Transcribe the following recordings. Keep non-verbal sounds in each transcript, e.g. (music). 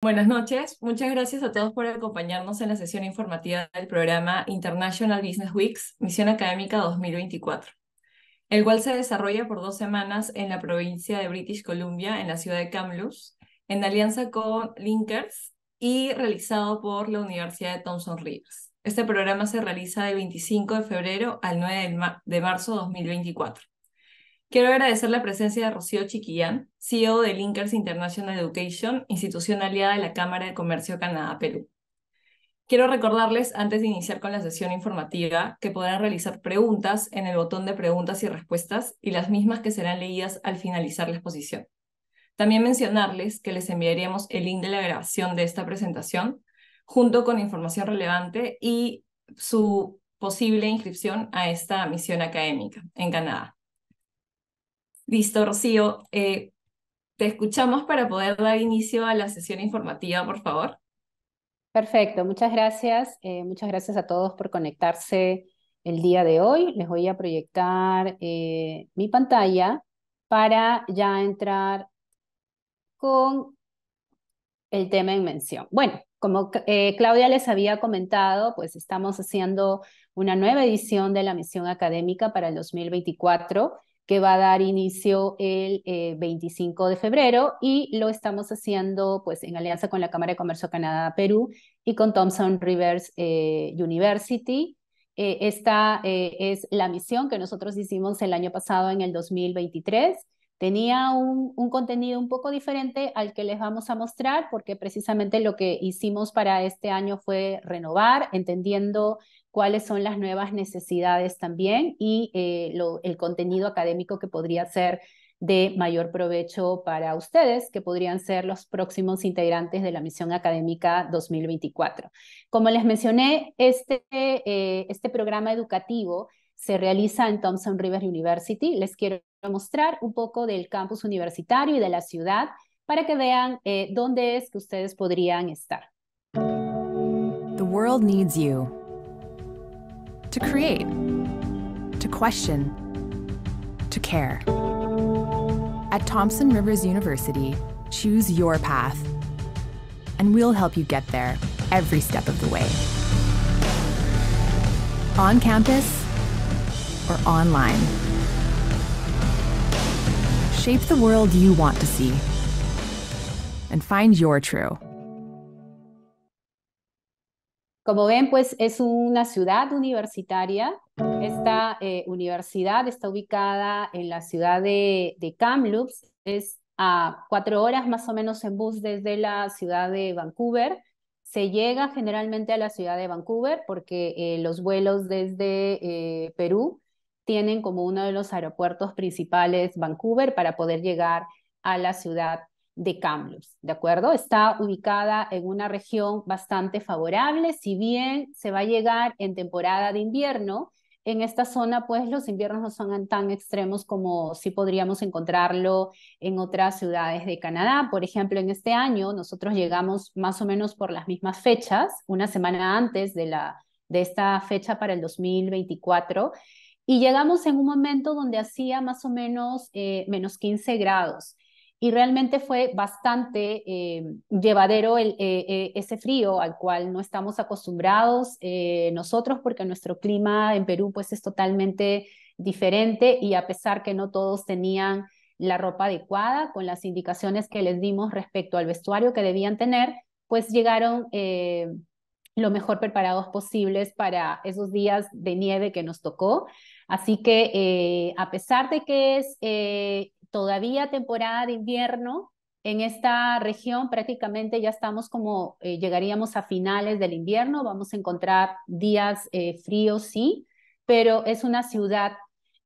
Buenas noches. Muchas gracias a todos por acompañarnos en la sesión informativa del programa International Business Weeks, Misión Académica 2024, el cual se desarrolla por dos semanas en la provincia de British Columbia, en la ciudad de Kamloops, en alianza con Linkers y realizado por la Universidad de Thomson Rivers. Este programa se realiza del 25 de febrero al 9 de marzo de 2024. Quiero agradecer la presencia de Rocío Chiquillán, CEO de Linkers International Education, institución aliada de la Cámara de Comercio Canadá-Perú. Quiero recordarles, antes de iniciar con la sesión informativa, que podrán realizar preguntas en el botón de preguntas y respuestas y las mismas que serán leídas al finalizar la exposición. También mencionarles que les enviaríamos el link de la grabación de esta presentación, junto con información relevante y su posible inscripción a esta misión académica en Canadá. Listo, Rocío, eh, te escuchamos para poder dar inicio a la sesión informativa, por favor. Perfecto, muchas gracias. Eh, muchas gracias a todos por conectarse el día de hoy. Les voy a proyectar eh, mi pantalla para ya entrar con el tema en mención. Bueno, como Claudia les había comentado, pues estamos haciendo una nueva edición de la misión académica para el 2024 que va a dar inicio el 25 eh, de febrero y lo estamos haciendo pues en alianza con la Cámara de Comercio Canadá-Perú y con Thomson Rivers eh, University. Eh, esta es la misión que nosotros hicimos el año pasado en el 2023. Tenía un, un contenido un poco diferente al que les vamos a mostrar porque precisamente lo que hicimos para este año fue renovar, entendiendo cuáles son las nuevas necesidades también y eh, el contenido académico que podría ser de mayor provecho para ustedes, que podrían ser los próximos integrantes de la misión académica 2024. Como les mencioné, este, eh, este programa educativo se realiza en Thompson River University. Les quiero mostrar un poco del campus universitario y de la ciudad para que vean eh, dónde es que ustedes podrían estar. The world needs you. to create, to question, to care. At Thompson Rivers University, choose your path, and we'll help you get there every step of the way. On campus or online. Shape the world you want to see and find your true. Como ven, pues es una ciudad universitaria. Esta eh, universidad está ubicada en la ciudad de, Kamloops. Es a cuatro horas más o menos en bus desde la ciudad de Vancouver. Se llega generalmente a la ciudad de Vancouver porque eh, los vuelos desde eh, Perú tienen como uno de los aeropuertos principales Vancouver para poder llegar a la ciudad de Kamloops, ¿de acuerdo? Está ubicada en una región bastante favorable, si bien se va a llegar en temporada de invierno, en esta zona pues los inviernos no son tan extremos como si podríamos encontrarlo en otras ciudades de Canadá. Por ejemplo, en este año nosotros llegamos más o menos por las mismas fechas, una semana antes de, la, de esta fecha para el 2024, y llegamos en un momento donde hacía más o menos eh, menos 15 grados y realmente fue bastante eh, llevadero eh, eh, ese frío al cual no estamos acostumbrados nosotros porque nuestro clima en Perú pues es totalmente diferente y a pesar que no todos tenían la ropa adecuada con las indicaciones que les dimos respecto al vestuario que debían tener, pues llegaron lo mejor preparados posibles para esos días de nieve que nos tocó. Así que a pesar de que es todavía temporada de invierno. En esta región prácticamente ya estamos como eh, llegaríamos a finales del invierno, vamos a encontrar días eh, fríos, sí, pero es una ciudad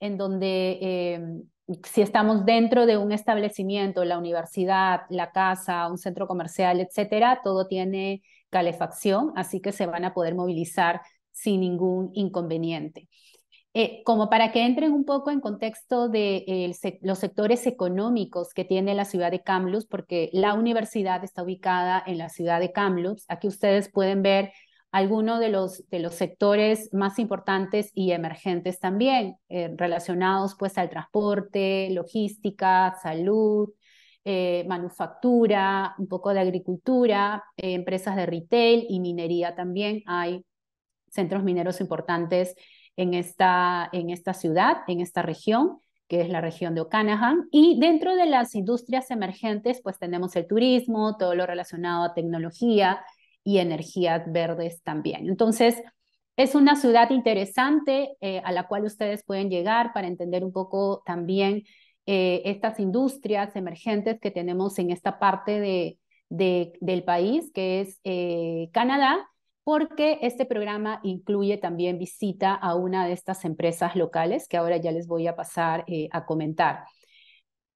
en donde em, si estamos dentro de un establecimiento, la universidad, la casa, un centro comercial, etcétera, todo tiene calefacción, así que se van a poder movilizar sin ningún inconveniente. Eh, como para que entren un poco en contexto de eh, los sectores económicos que tiene la ciudad de Kamloops, porque la universidad está ubicada en la ciudad de Kamloops. Aquí ustedes pueden ver algunos de los, de los sectores más importantes y emergentes también, eh, relacionados pues al transporte, logística, salud, manufactura, un poco de agricultura, empresas de retail y minería también. Hay centros mineros importantes en esta, en esta ciudad, en esta región, que es la región de Okanagan. Y dentro de las industrias emergentes, pues tenemos el turismo, todo lo relacionado a tecnología y energías verdes también. Entonces, es una ciudad interesante eh, a la cual ustedes pueden llegar para entender un poco también eh, estas industrias emergentes que tenemos en esta parte del país, que es eh, Canadá, porque este programa incluye también visita a una de estas empresas locales que ahora ya les voy a pasar eh, a comentar.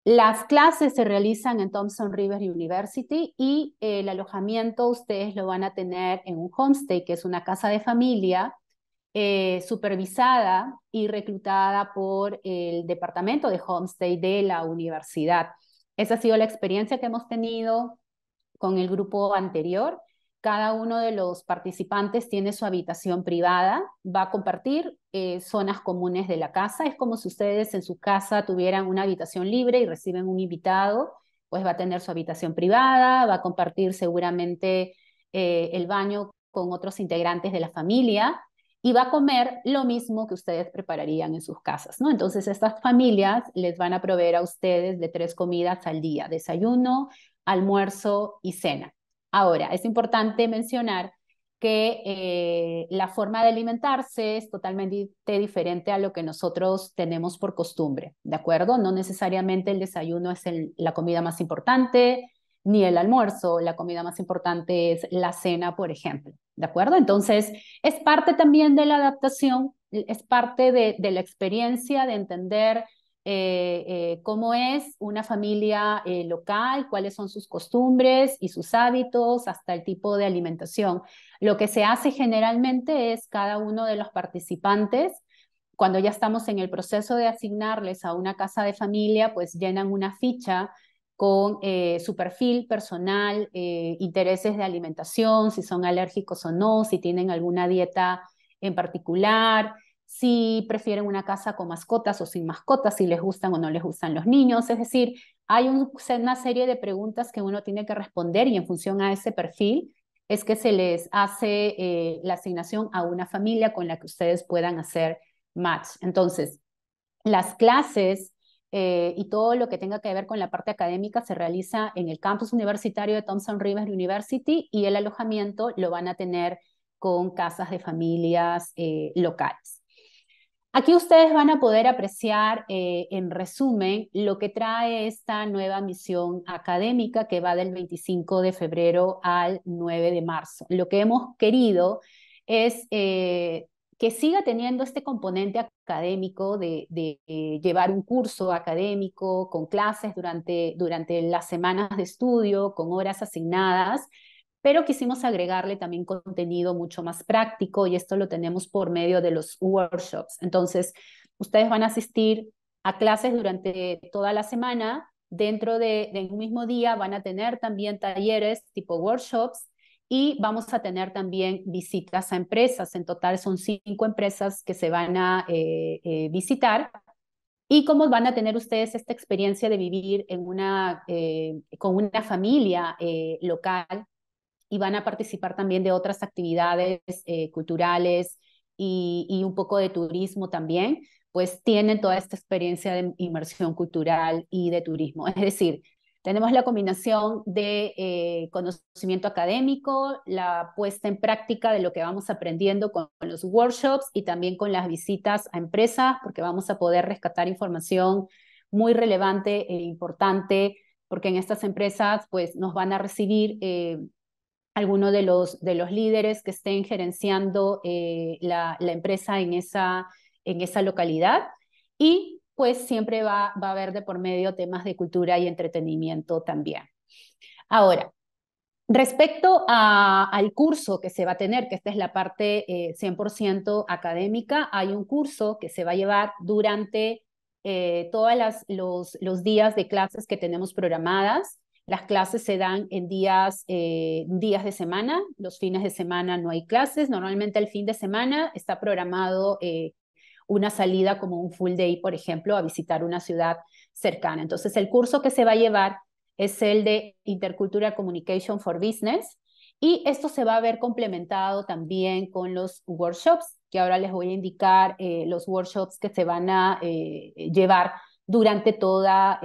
Las clases se realizan en Thompson River University y el alojamiento ustedes lo van a tener en un homestay, que es una casa de familia eh, supervisada y reclutada por el departamento de homestay de la universidad. Esa ha sido la experiencia que hemos tenido con el grupo anterior cada uno de los participantes tiene su habitación privada, va a compartir eh, zonas comunes de la casa. Es como si ustedes en su casa tuvieran una habitación libre y reciben un invitado, pues va a tener su habitación privada, va a compartir seguramente eh, el baño con otros integrantes de la familia y va a comer lo mismo que ustedes prepararían en sus casas, ¿no? Entonces, estas familias les van a proveer a ustedes de tres comidas al día, desayuno, almuerzo y cena. Ahora, es importante mencionar que eh, la forma de alimentarse es totalmente diferente a lo que nosotros tenemos por costumbre, ¿de acuerdo? No necesariamente el desayuno es la comida más importante, ni el almuerzo, la comida más importante es la cena, por ejemplo, ¿de acuerdo? Entonces, es parte también de la adaptación, es parte de la experiencia de entender eh, eh, cómo es una familia eh, local, cuáles son sus costumbres y sus hábitos, hasta el tipo de alimentación. Lo que se hace generalmente es cada uno de los participantes, cuando ya estamos en el proceso de asignarles a una casa de familia, pues llenan una ficha con su perfil personal, intereses de alimentación, si son alérgicos o no, si tienen alguna dieta en particular, si prefieren una casa con mascotas o sin mascotas, si les gustan o no les gustan los niños. Es decir, hay una serie de preguntas que uno tiene que responder y en función a ese perfil es que se les hace eh, la asignación a una familia con la que ustedes puedan hacer match. Entonces, las clases eh, y todo lo que tenga que ver con la parte académica se realiza en el campus universitario de Thompson Rivers University y el alojamiento lo van a tener con casas de familias eh, locales. Aquí ustedes van a poder apreciar eh, en resumen lo que trae esta nueva misión académica que va del 25 de febrero al 9 de marzo. Lo que hemos querido es eh, que siga teniendo este componente académico de, eh, llevar un curso académico con clases durante, durante las semanas de estudio, con horas asignadas pero quisimos agregarle también contenido mucho más práctico y esto lo tenemos por medio de los workshops. Entonces, ustedes van a asistir a clases durante toda la semana, dentro de, un mismo día van a tener también talleres tipo workshops y vamos a tener también visitas a empresas. En total son cinco empresas que se van a eh, eh, visitar. Y cómo van a tener ustedes esta experiencia de vivir eh, con una familia local y van a participar también de otras actividades eh, culturales y, y, un poco de turismo también, pues tienen toda esta experiencia de inmersión cultural y de turismo. Es decir, tenemos la combinación de eh, conocimiento académico, la puesta en práctica de lo que vamos aprendiendo con, los workshops y también con las visitas a empresas, porque vamos a poder rescatar información muy relevante e importante porque en estas empresas pues nos van a recibir eh, alguno de los, de los líderes que estén gerenciando eh, la, empresa en esa, localidad y pues siempre va, a haber de por medio temas de cultura y entretenimiento también. Ahora, Respecto al curso que se va a tener, que esta es la parte 100% eh, académica, hay un curso que se va a llevar durante eh, todos los, los días de clases que tenemos programadas. Las clases se dan en días, eh, días de semana, los fines de semana no hay clases, normalmente el fin de semana está programado eh, una salida como un full day, por ejemplo, a visitar una ciudad cercana. Entonces, el curso que se va a llevar es el de Intercultural Communication for Business y esto se va a ver complementado también con los workshops, que ahora les voy a indicar eh, los workshops que se van a llevar durante toda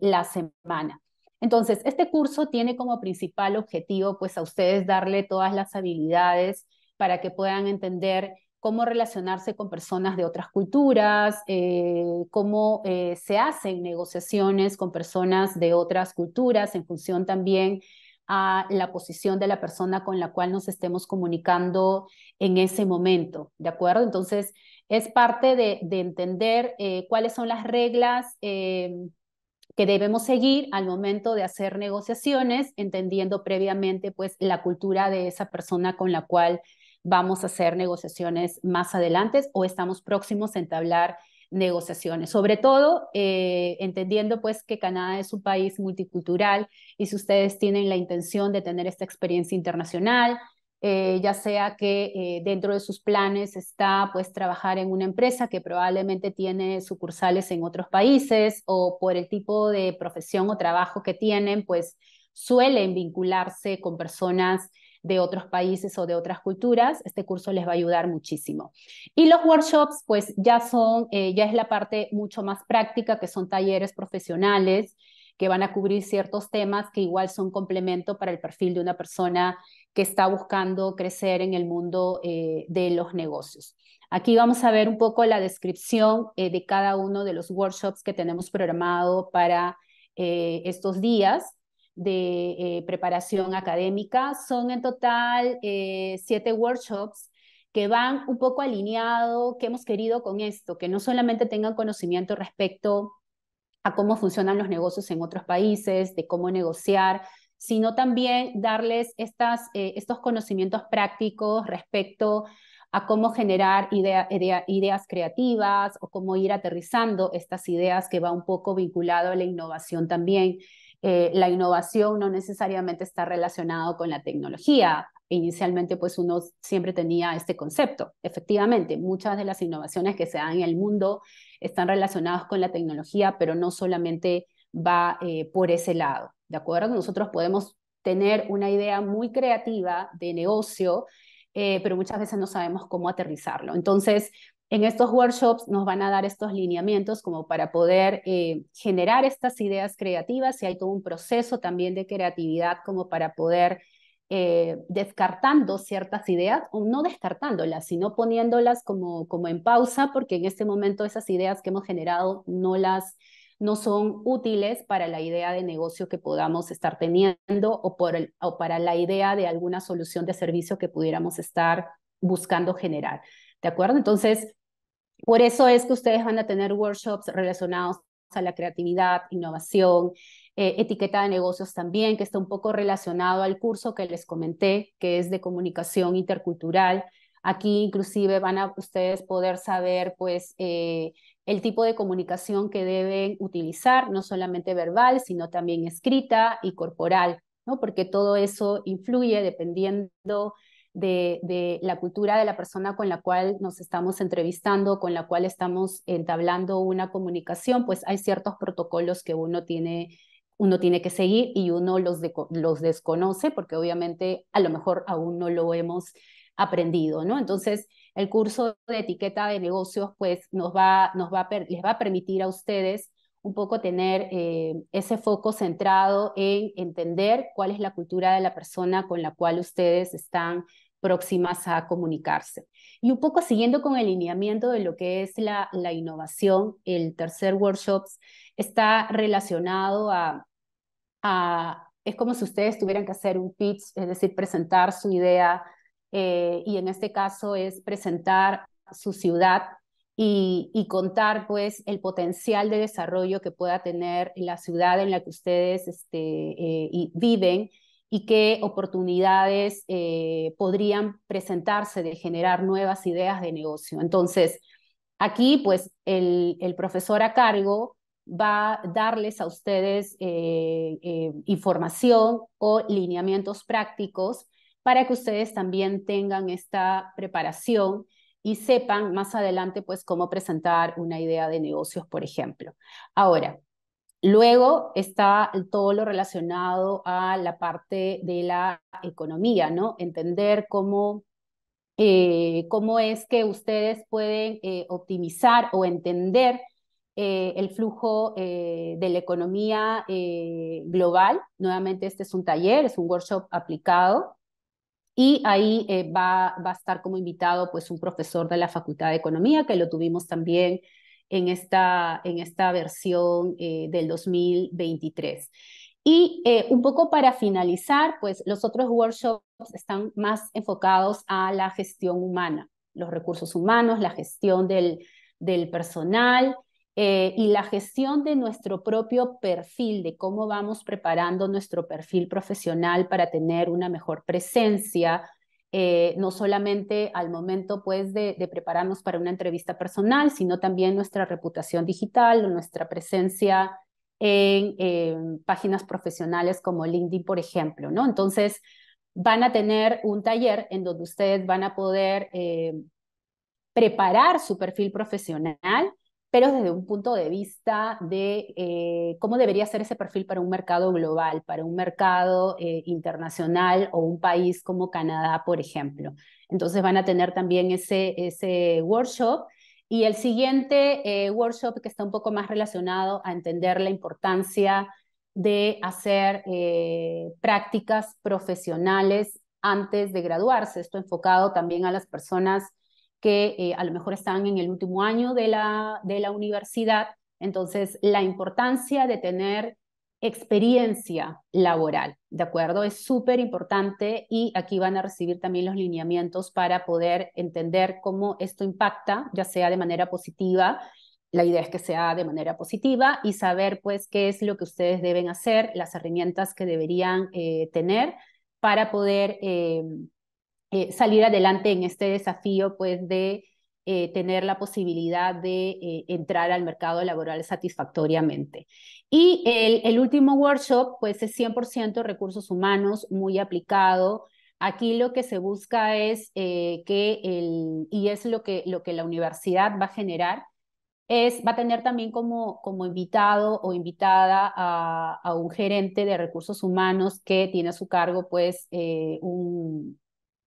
la semana. Entonces, este curso tiene como principal objetivo, pues, a ustedes darle todas las habilidades para que puedan entender cómo relacionarse con personas de otras culturas, eh, cómo eh, se hacen negociaciones con personas de otras culturas en función también a la posición de la persona con la cual nos estemos comunicando en ese momento, ¿de acuerdo? Entonces, es parte de, entender eh, cuáles son las reglas que debemos seguir al momento de hacer negociaciones, entendiendo previamente pues la cultura de esa persona con la cual vamos a hacer negociaciones más adelante o estamos próximos a entablar negociaciones. Sobre todo, eh, entendiendo pues que Canadá es un país multicultural y si ustedes tienen la intención de tener esta experiencia internacional, eh, ya sea que eh, dentro de sus planes está pues trabajar en una empresa que probablemente tiene sucursales en otros países o por el tipo de profesión o trabajo que tienen, pues suelen vincularse con personas de otros países o de otras culturas, este curso les va a ayudar muchísimo. Y los workshops, pues ya son, eh, ya es la parte mucho más práctica, que son talleres profesionales, que van a cubrir ciertos temas que igual son complemento para el perfil de una persona que está buscando crecer en el mundo eh, de los negocios. Aquí vamos a ver un poco la descripción eh, de cada uno de los workshops que tenemos programado para eh, estos días de preparación académica. Son en total siete workshops que van un poco alineado, que hemos querido con esto, que no solamente tengan conocimiento respecto a cómo funcionan los negocios en otros países, de cómo negociar, sino también darles estas, eh, estos conocimientos prácticos respecto a cómo generar ideas creativas o cómo ir aterrizando estas ideas que va un poco vinculado a la innovación también. Eh, la innovación no necesariamente está relacionado con la tecnología inicialmente pues uno siempre tenía este concepto. Efectivamente, muchas de las innovaciones que se dan en el mundo están relacionadas con la tecnología, pero no solamente va eh, por ese lado. ¿De acuerdo? Nosotros podemos tener una idea muy creativa de negocio, eh, pero muchas veces no sabemos cómo aterrizarlo. Entonces, en estos workshops nos van a dar estos lineamientos como para poder eh, generar estas ideas creativas y hay todo un proceso también de creatividad como para poder eh, descartando ciertas ideas o no descartándolas, sino poniéndolas como, como en pausa, porque en este momento esas ideas que hemos generado no las no son útiles para la idea de negocio que podamos estar teniendo o, por o para la idea de alguna solución de servicio que pudiéramos estar buscando generar. ¿De acuerdo? Entonces, por eso es que ustedes van a tener workshops relacionados a la creatividad, innovación, eh, etiqueta de negocios también, que está un poco relacionado al curso que les comenté, que es de comunicación intercultural. Aquí inclusive van a ustedes poder saber pues eh, el tipo de comunicación que deben utilizar, no solamente verbal, sino también escrita y corporal, ¿no? porque todo eso influye dependiendo de, de, la cultura de la persona con la cual nos estamos entrevistando, con la cual estamos entablando una comunicación, pues hay ciertos protocolos que uno tiene uno tiene que seguir y uno los, los desconoce porque obviamente a lo mejor aún no lo hemos aprendido, ¿no? Entonces, el curso de etiqueta de negocios, pues, nos va, nos va les va a permitir a ustedes un poco tener eh, ese foco centrado en entender cuál es la cultura de la persona con la cual ustedes están próximas a comunicarse. Y un poco siguiendo con el lineamiento de lo que es la, la innovación, el tercer workshop está relacionado a Ah, es como si ustedes tuvieran que hacer un pitch, es decir, presentar su idea eh, y en este caso es presentar su ciudad y, contar pues el potencial de desarrollo que pueda tener la ciudad en la que ustedes este, eh, viven y qué oportunidades eh, podrían presentarse de generar nuevas ideas de negocio. Entonces, aquí pues el profesor a cargo va a darles a ustedes eh, eh, información o lineamientos prácticos para que ustedes también tengan esta preparación y sepan más adelante pues cómo presentar una idea de negocios, por ejemplo. Ahora, luego está todo lo relacionado a la parte de la economía, ¿no? Entender cómo, eh, cómo es que ustedes pueden optimizar o entender eh, el flujo eh, de la economía eh, global. Nuevamente, este es un taller, es un workshop aplicado. Y ahí va, va a estar como invitado pues, un profesor de la Facultad de Economía, que lo tuvimos también en esta, en esta versión del 2023. Y un poco para finalizar, pues los otros workshops están más enfocados a la gestión humana, los recursos humanos, la gestión del, del personal, eh, y la gestión de nuestro propio perfil, de cómo vamos preparando nuestro perfil profesional para tener una mejor presencia, eh, no solamente al momento pues de, prepararnos para una entrevista personal, sino también nuestra reputación digital, o nuestra presencia en, páginas profesionales como LinkedIn, por ejemplo, ¿no? Entonces, van a tener un taller en donde ustedes van a poder eh, preparar su perfil profesional pero desde un punto de vista de eh, cómo debería ser ese perfil para un mercado global, para un mercado eh, internacional o un país como Canadá, por ejemplo. Entonces van a tener también ese, ese workshop. Y el siguiente eh, workshop que está un poco más relacionado a entender la importancia de hacer prácticas profesionales antes de graduarse. Esto enfocado también a las personas que eh, a lo mejor están en el último año de la, de la universidad. Entonces, la importancia de tener experiencia laboral, ¿de acuerdo? Es súper importante y aquí van a recibir también los lineamientos para poder entender cómo esto impacta, ya sea de manera positiva, la idea es que sea de manera positiva y saber pues qué es lo que ustedes deben hacer, las herramientas que deberían eh, tener para poder eh, eh, salir adelante en este desafío pues, de eh, tener la posibilidad de eh, entrar al mercado laboral satisfactoriamente. Y el, último workshop, pues es 100% recursos humanos, muy aplicado. Aquí lo que se busca es que, el, y es lo que, lo que la universidad va a generar, es, va a tener también como, como invitado o invitada a un gerente de recursos humanos que tiene a su cargo pues un,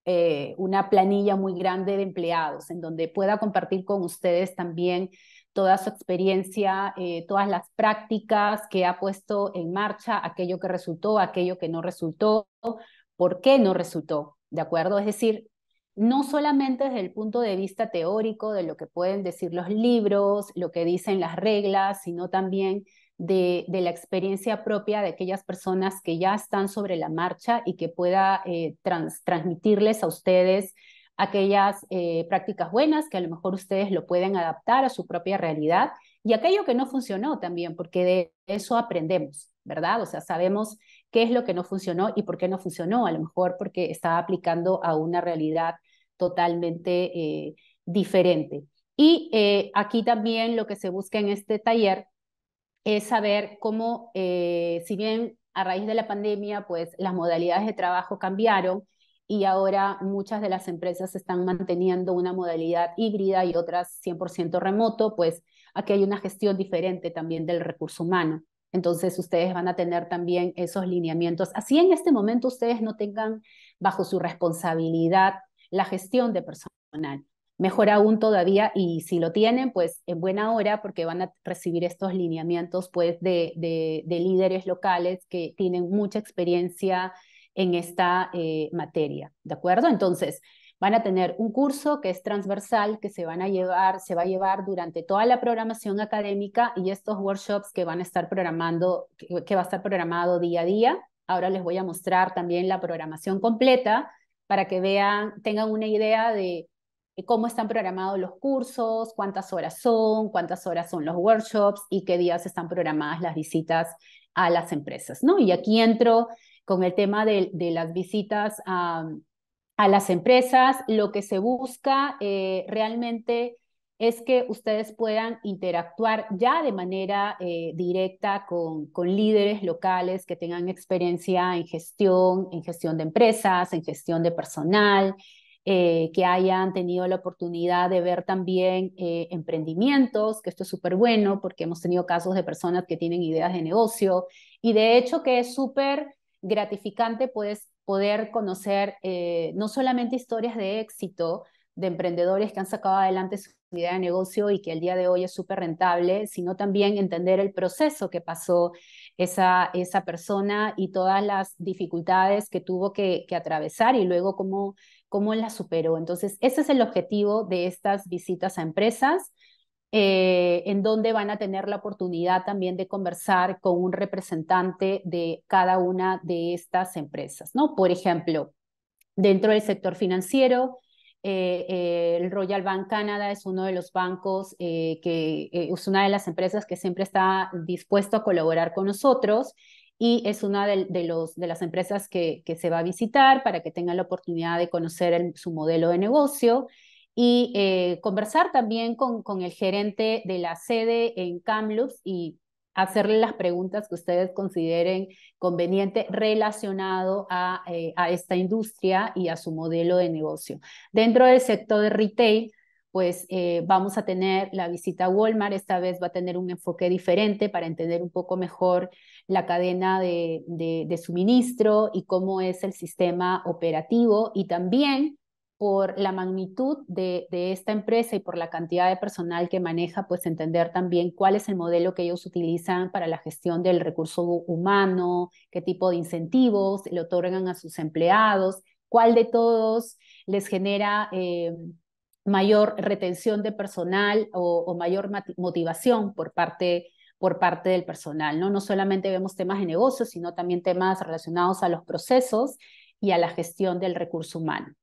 eh, una planilla muy grande de empleados en donde pueda compartir con ustedes también toda su experiencia, eh, todas las prácticas que ha puesto en marcha, aquello que resultó, aquello que no resultó, por qué no resultó, ¿de acuerdo? Es decir, no solamente desde el punto de vista teórico de lo que pueden decir los libros, lo que dicen las reglas, sino también de, la experiencia propia de aquellas personas que ya están sobre la marcha y que pueda eh, transmitirles a ustedes aquellas eh, prácticas buenas que a lo mejor ustedes lo pueden adaptar a su propia realidad y aquello que no funcionó también, porque de eso aprendemos, ¿verdad? O sea, sabemos qué es lo que no funcionó y por qué no funcionó, a lo mejor porque estaba aplicando a una realidad totalmente eh, diferente. Y aquí también lo que se busca en este taller es saber cómo, eh, si bien a raíz de la pandemia, pues las modalidades de trabajo cambiaron y ahora muchas de las empresas están manteniendo una modalidad híbrida y otras 100% remoto, pues aquí hay una gestión diferente también del recurso humano. Entonces ustedes van a tener también esos lineamientos. Así en este momento ustedes no tengan bajo su responsabilidad la gestión de personal. Mejor aún todavía, y si lo tienen, pues en buena hora, porque van a recibir estos lineamientos pues, de, líderes locales que tienen mucha experiencia en esta eh, materia, ¿de acuerdo? Entonces, van a tener un curso que es transversal, que se van a llevar, se va a llevar durante toda la programación académica y estos workshops que van a estar programando, que va a estar programado día a día. Ahora les voy a mostrar también la programación completa para que vean, tengan una idea de eh, cómo están programados los cursos, cuántas horas son, cuántas horas son los workshops y qué días están programadas las visitas a las empresas, ¿no? Y aquí entro con el tema de, las visitas a, las empresas. Lo que se busca eh, realmente es que ustedes puedan interactuar ya de manera eh, directa con, con, líderes locales que tengan experiencia en gestión, en gestión de empresas, en gestión de personal, eh, que hayan tenido la oportunidad de ver también eh, emprendimientos, que esto es súper bueno porque hemos tenido casos de personas que tienen ideas de negocio y de hecho que es súper gratificante pues, poder conocer eh, no solamente historias de éxito de emprendedores que han sacado adelante su idea de negocio y que el día de hoy es súper rentable, sino también entender el proceso que pasó esa, esa persona y todas las dificultades que tuvo que, que atravesar y luego cómo cómo la superó. Entonces, ese es el objetivo de estas visitas a empresas, eh, en donde van a tener la oportunidad también de conversar con un representante de cada una de estas empresas, ¿no? Por ejemplo, dentro del sector financiero, eh, eh, el Royal Bank Canada es uno de los bancos que es una de las empresas que siempre está dispuesto a colaborar con nosotros y es una de, los, de las empresas que, se va a visitar para que tengan la oportunidad de conocer su modelo de negocio y eh, conversar también con, el gerente de la sede en Kamloops y hacerle las preguntas que ustedes consideren conveniente relacionado a eh, esta industria y a su modelo de negocio. Dentro del sector de retail, pues eh, vamos a tener la visita a Walmart, esta vez va a tener un enfoque diferente para entender un poco mejor la cadena de, suministro y cómo es el sistema operativo y también por la magnitud de, esta empresa y por la cantidad de personal que maneja, pues entender también cuál es el modelo que ellos utilizan para la gestión del recurso humano, qué tipo de incentivos le otorgan a sus empleados, cuál de todos les genera eh, mayor retención de personal o, mayor motivación por parte, por parte del personal. ¿no? solamente vemos temas de negocios, sino también temas relacionados a los procesos y a la gestión del recurso humano.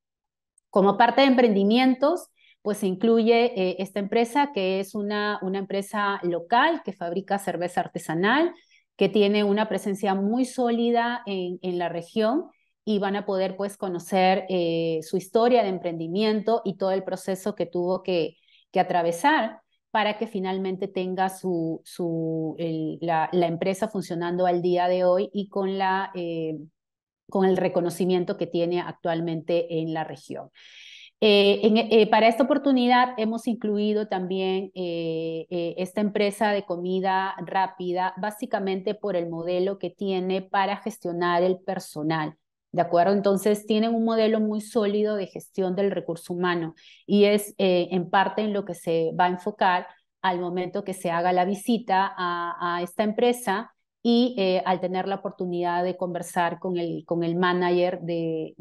Como parte de emprendimientos, pues se incluye eh, esta empresa que es una, empresa local que fabrica cerveza artesanal, que tiene una presencia muy sólida en la región y van a poder pues conocer eh, su historia de emprendimiento y todo el proceso que tuvo que, atravesar para que finalmente tenga su, la, empresa funcionando al día de hoy y con, la, eh, con el reconocimiento que tiene actualmente en la región. Eh, para esta oportunidad hemos incluido también esta empresa de comida rápida, básicamente por el modelo que tiene para gestionar el personal. ¿De acuerdo? Entonces tienen un modelo muy sólido de gestión del recurso humano y es eh, en parte en lo que se va a enfocar al momento que se haga la visita a, esta empresa y eh, al tener la oportunidad de conversar con el, con el manager de,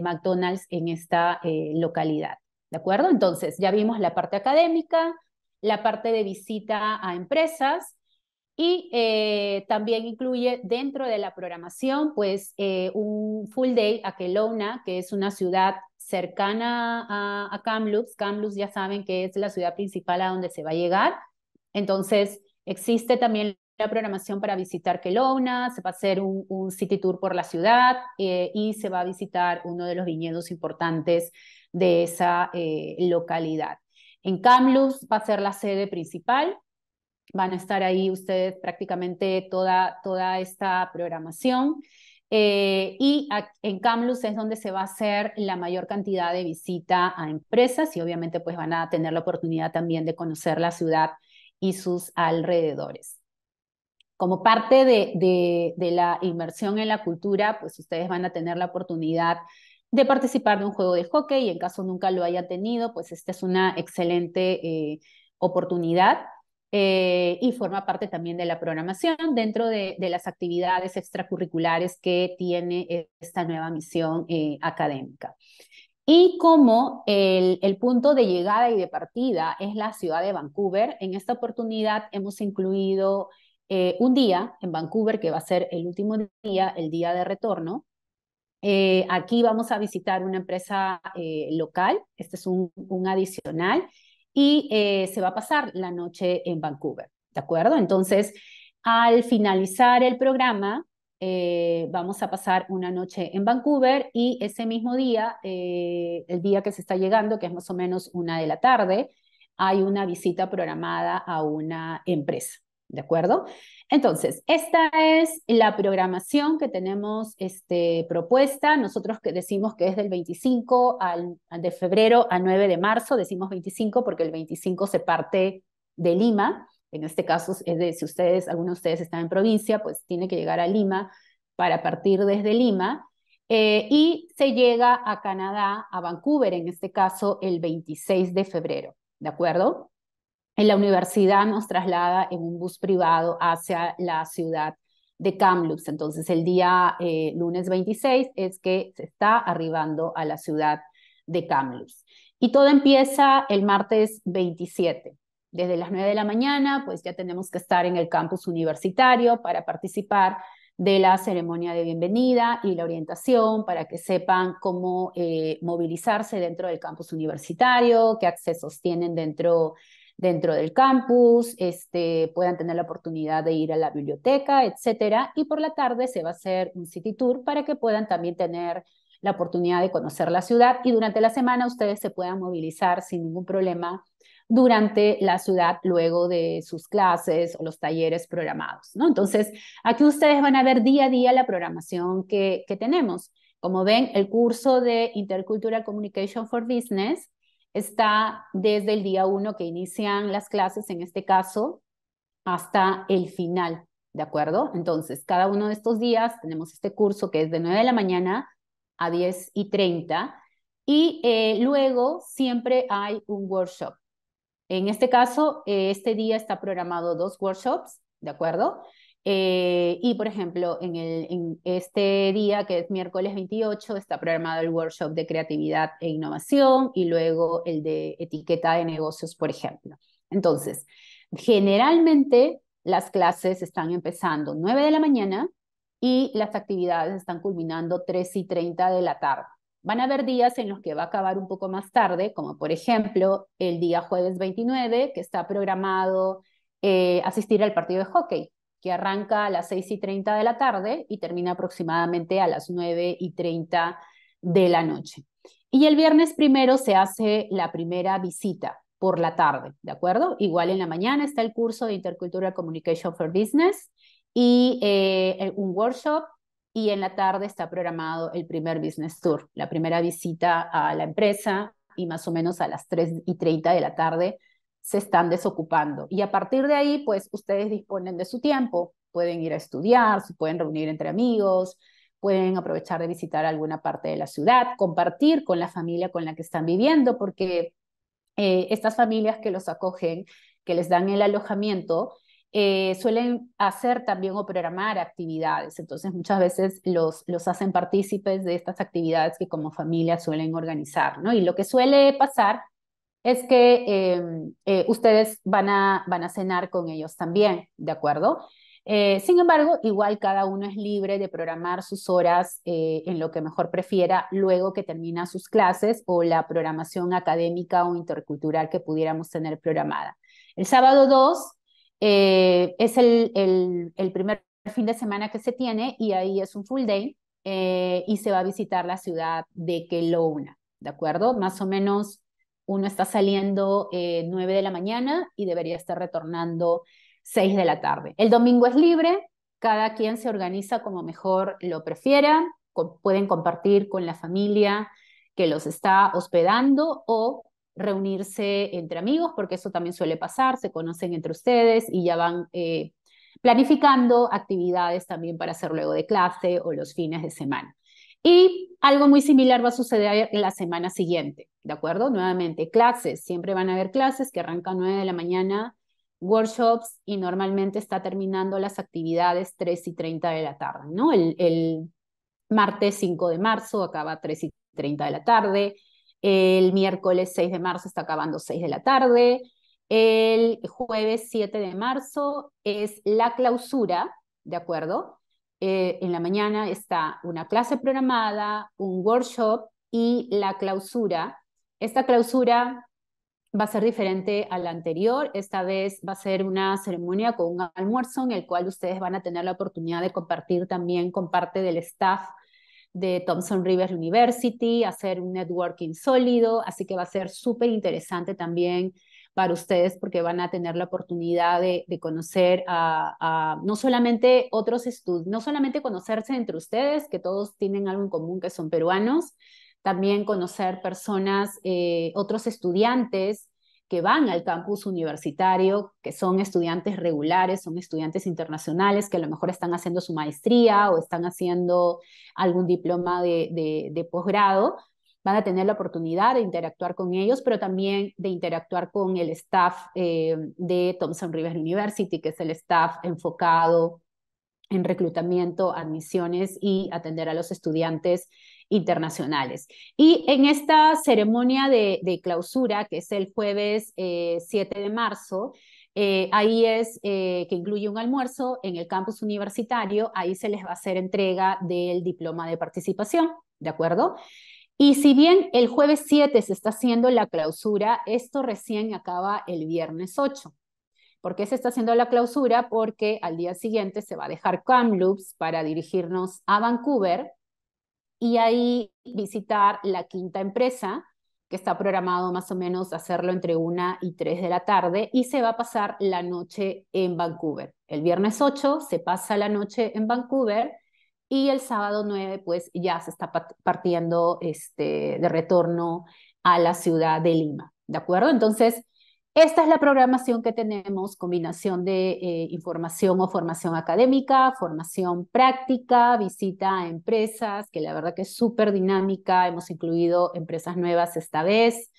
McDonald's en esta eh, localidad. ¿De acuerdo? Entonces ya vimos la parte académica, la parte de visita a empresas y eh, también incluye dentro de la programación, pues, eh, un full day a Kelowna, que es una ciudad cercana a, Kamloops. Kamloops ya saben que es la ciudad principal a donde se va a llegar. Entonces, existe también la programación para visitar Kelowna, se va a hacer un, city tour por la ciudad eh, y se va a visitar uno de los viñedos importantes de esa localidad. En Kamloops va a ser la sede principal Van a estar ahí ustedes prácticamente toda, toda esta programación. Eh, y en Camlus es donde se va a hacer la mayor cantidad de visita a empresas y obviamente pues van a tener la oportunidad también de conocer la ciudad y sus alrededores. Como parte de, la inmersión en la cultura, pues ustedes van a tener la oportunidad de participar de un juego de hockey y en caso nunca lo haya tenido, pues esta es una excelente eh, oportunidad. Eh, y forma parte también de la programación dentro de, las actividades extracurriculares que tiene e-, esta nueva misión eh, académica. Y como el, punto de llegada y de partida es la ciudad de Vancouver, en esta oportunidad hemos incluido eh, un día en Vancouver que va a ser el último día, el día de retorno. aquí vamos a visitar una empresa local, este es un adicional, y eh, se va a pasar la noche en Vancouver, ¿de acuerdo? Entonces, al finalizar el programa, eh, vamos a pasar una noche en Vancouver y ese mismo día, eh, el día que se está llegando, que es más o menos una de la tarde, hay una visita programada a una empresa. ¿de acuerdo? Entonces, esta es la programación que tenemos este, propuesta. Nosotros que decimos que es del 25 al, de febrero a 9 de marzo, decimos 25 porque el 25 se parte de Lima. En este caso, es de, si ustedes, algunos de ustedes están en provincia, pues tiene que llegar a Lima para partir desde Lima. Eh, y se llega a Canadá, a Vancouver, en este caso, el 26 de febrero, ¿de acuerdo? En la universidad nos traslada en un bus privado hacia la ciudad de Kamloops. Entonces, el día eh, lunes 26 es que se está arribando a la ciudad de Kamloops. Y todo empieza el martes 27. Desde las 9 de la mañana, pues ya tenemos que estar en el campus universitario para participar de la ceremonia de bienvenida y la orientación para que sepan cómo eh, movilizarse dentro del campus universitario, qué accesos tienen dentro dentro del campus, este, puedan tener la oportunidad de ir a la biblioteca, etcétera. Y por la tarde se va a hacer un city tour para que puedan también tener la oportunidad de conocer la ciudad y durante la semana ustedes se puedan movilizar sin ningún problema durante la ciudad luego de sus clases o los talleres programados, ¿no? Entonces, aquí ustedes van a ver día a día la programación que tenemos. Como ven, el curso de Intercultural Communication for Business está desde el día uno que inician las clases, en este caso, hasta el final, ¿de acuerdo? Entonces, cada uno de estos días tenemos este curso que es de 9 de la mañana a 10 y 30 y eh, luego siempre hay un workshop. En este caso, eh, este día está programado dos workshops, ¿de acuerdo? Eh, y por ejemplo, en, este día, que es miércoles 28, está programado el workshop de creatividad e innovación y luego el de etiqueta de negocios, por ejemplo. Entonces, generalmente las clases están empezando 9 de la mañana y las actividades están culminando 3 y 30 de la tarde. Van a haber días en los que va a acabar un poco más tarde, como por ejemplo el día jueves 29, que está programado eh, asistir al partido de hockey que arranca a las 6 y 30 de la tarde y termina aproximadamente a las 9 y 30 de la noche. Y el viernes primero se hace la primera visita por la tarde, ¿de acuerdo? Igual en la mañana está el curso de Intercultural Communication for Business y eh, un workshop y en la tarde está programado el primer business tour, la primera visita a la empresa y más o menos a las 3 y 30 de la tarde se están desocupando. Y a partir de ahí, pues ustedes disponen de su tiempo, pueden ir a estudiar, se pueden reunir entre amigos, pueden aprovechar de visitar alguna parte de la ciudad, compartir con la familia con la que están viviendo, porque eh, estas familias que los acogen, que les dan el alojamiento, eh, suelen hacer también o programar actividades. Entonces muchas veces los, los hacen partícipes de estas actividades que como familia suelen organizar, ¿no? Y lo que suele pasar es que em, eh, ustedes van a, van a cenar con ellos también, ¿de acuerdo? Eh, sin embargo, igual cada uno es libre de programar sus horas eh, en lo que mejor prefiera luego que termina sus clases o la programación académica o intercultural que pudiéramos tener programada. El sábado 2 es el, el, primer fin de semana que se tiene y ahí es un full day. y se va a visitar la ciudad de Kelowna, ¿de acuerdo? Más o menos uno está saliendo eh, 9 de la mañana y debería estar retornando 6 de la tarde. El domingo es libre, cada quien se organiza como mejor lo prefiera, pueden compartir con la familia que los está hospedando o reunirse entre amigos, porque eso también suele pasar, se conocen entre ustedes y ya van eh, planificando actividades también para hacer luego de clase o los fines de semana. Y algo muy similar va a suceder la semana siguiente. ¿de acuerdo? Nuevamente, clases, siempre van a haber clases que arrancan 9 de la mañana, workshops y normalmente está terminando las actividades 3 y 30 de la tarde, ¿no? El, martes 5 de marzo acaba 3 y 30 de la tarde, el miércoles 6 de marzo está acabando 6 de la tarde, el jueves 7 de marzo es la clausura, ¿de acuerdo? Eh, en la mañana está una clase programada, un workshop y la clausura esta clausura va a ser diferente a la anterior. Esta vez va a ser una ceremonia con un almuerzo en el cual ustedes van a tener la oportunidad de compartir también con parte del staff de Thompson Rivers University, hacer un networking sólido, así que va a ser súper interesante también para ustedes porque van a tener la oportunidad de, conocer a, a, no solamente otros estudios, no solamente conocerse entre ustedes, que todos tienen algo en común que son peruanos, también conocer personas, eh, otros estudiantes que van al campus universitario, que son estudiantes regulares, son estudiantes internacionales, que a lo mejor están haciendo su maestría o están haciendo algún diploma de, de, posgrado, van a tener la oportunidad de interactuar con ellos, pero también de interactuar con el staff eh, de Thompson River University, que es el staff enfocado en reclutamiento, admisiones y atender a los estudiantes internacionales. Y en esta ceremonia de, clausura, que es el jueves 7 eh, de marzo, eh, ahí es eh, que incluye un almuerzo en el campus universitario, ahí se les va a hacer entrega del diploma de participación, ¿de acuerdo? Y si bien el jueves 7 se está haciendo la clausura, esto recién acaba el viernes 8. ¿Por qué se está haciendo la clausura? Porque al día siguiente se va a dejar Kamloops para dirigirnos a Vancouver y ahí visitar la quinta empresa, que está programado más o menos hacerlo entre 1 y 3 de la tarde, y se va a pasar la noche en Vancouver. El viernes 8 se pasa la noche en Vancouver y el sábado 9 pues ya se está partiendo este, de retorno a la ciudad de Lima, ¿de acuerdo? Entonces, esta es la programación que tenemos, combinación de eh, información o formación académica, formación práctica, visita a empresas, que la verdad que es súper dinámica, hemos incluido empresas nuevas esta vez,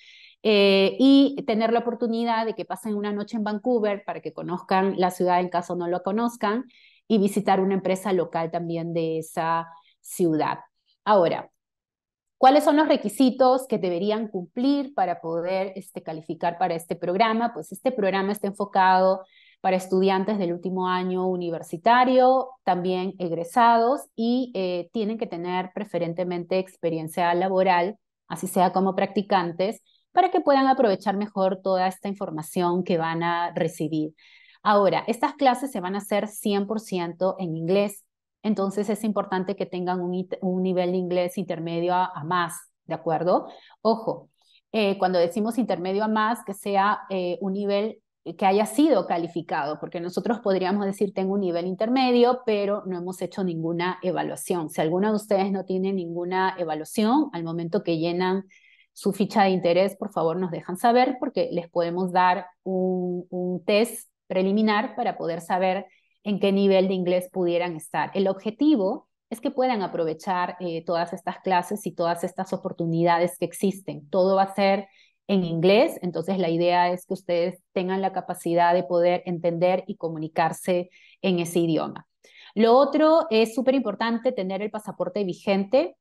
eh, y tener la oportunidad de que pasen una noche en Vancouver para que conozcan la ciudad en caso no lo conozcan, y visitar una empresa local también de esa ciudad. Ahora, ¿Cuáles son los requisitos que deberían cumplir para poder este, calificar para este programa? Pues este programa está enfocado para estudiantes del último año universitario, también egresados y eh, tienen que tener preferentemente experiencia laboral, así sea como practicantes, para que puedan aprovechar mejor toda esta información que van a recibir. Ahora, estas clases se van a hacer 100% en inglés entonces es importante que tengan un, nivel de inglés intermedio a, más, ¿de acuerdo? Ojo, eh, cuando decimos intermedio a más, que sea eh, un nivel que haya sido calificado, porque nosotros podríamos decir tengo un nivel intermedio, pero no hemos hecho ninguna evaluación. Si alguno de ustedes no tiene ninguna evaluación, al momento que llenan su ficha de interés, por favor nos dejan saber porque les podemos dar un, un test preliminar para poder saber en qué nivel de inglés pudieran estar. El objetivo es que puedan aprovechar eh, todas estas clases y todas estas oportunidades que existen. Todo va a ser en inglés, entonces la idea es que ustedes tengan la capacidad de poder entender y comunicarse en ese idioma. Lo otro es súper importante tener el pasaporte vigente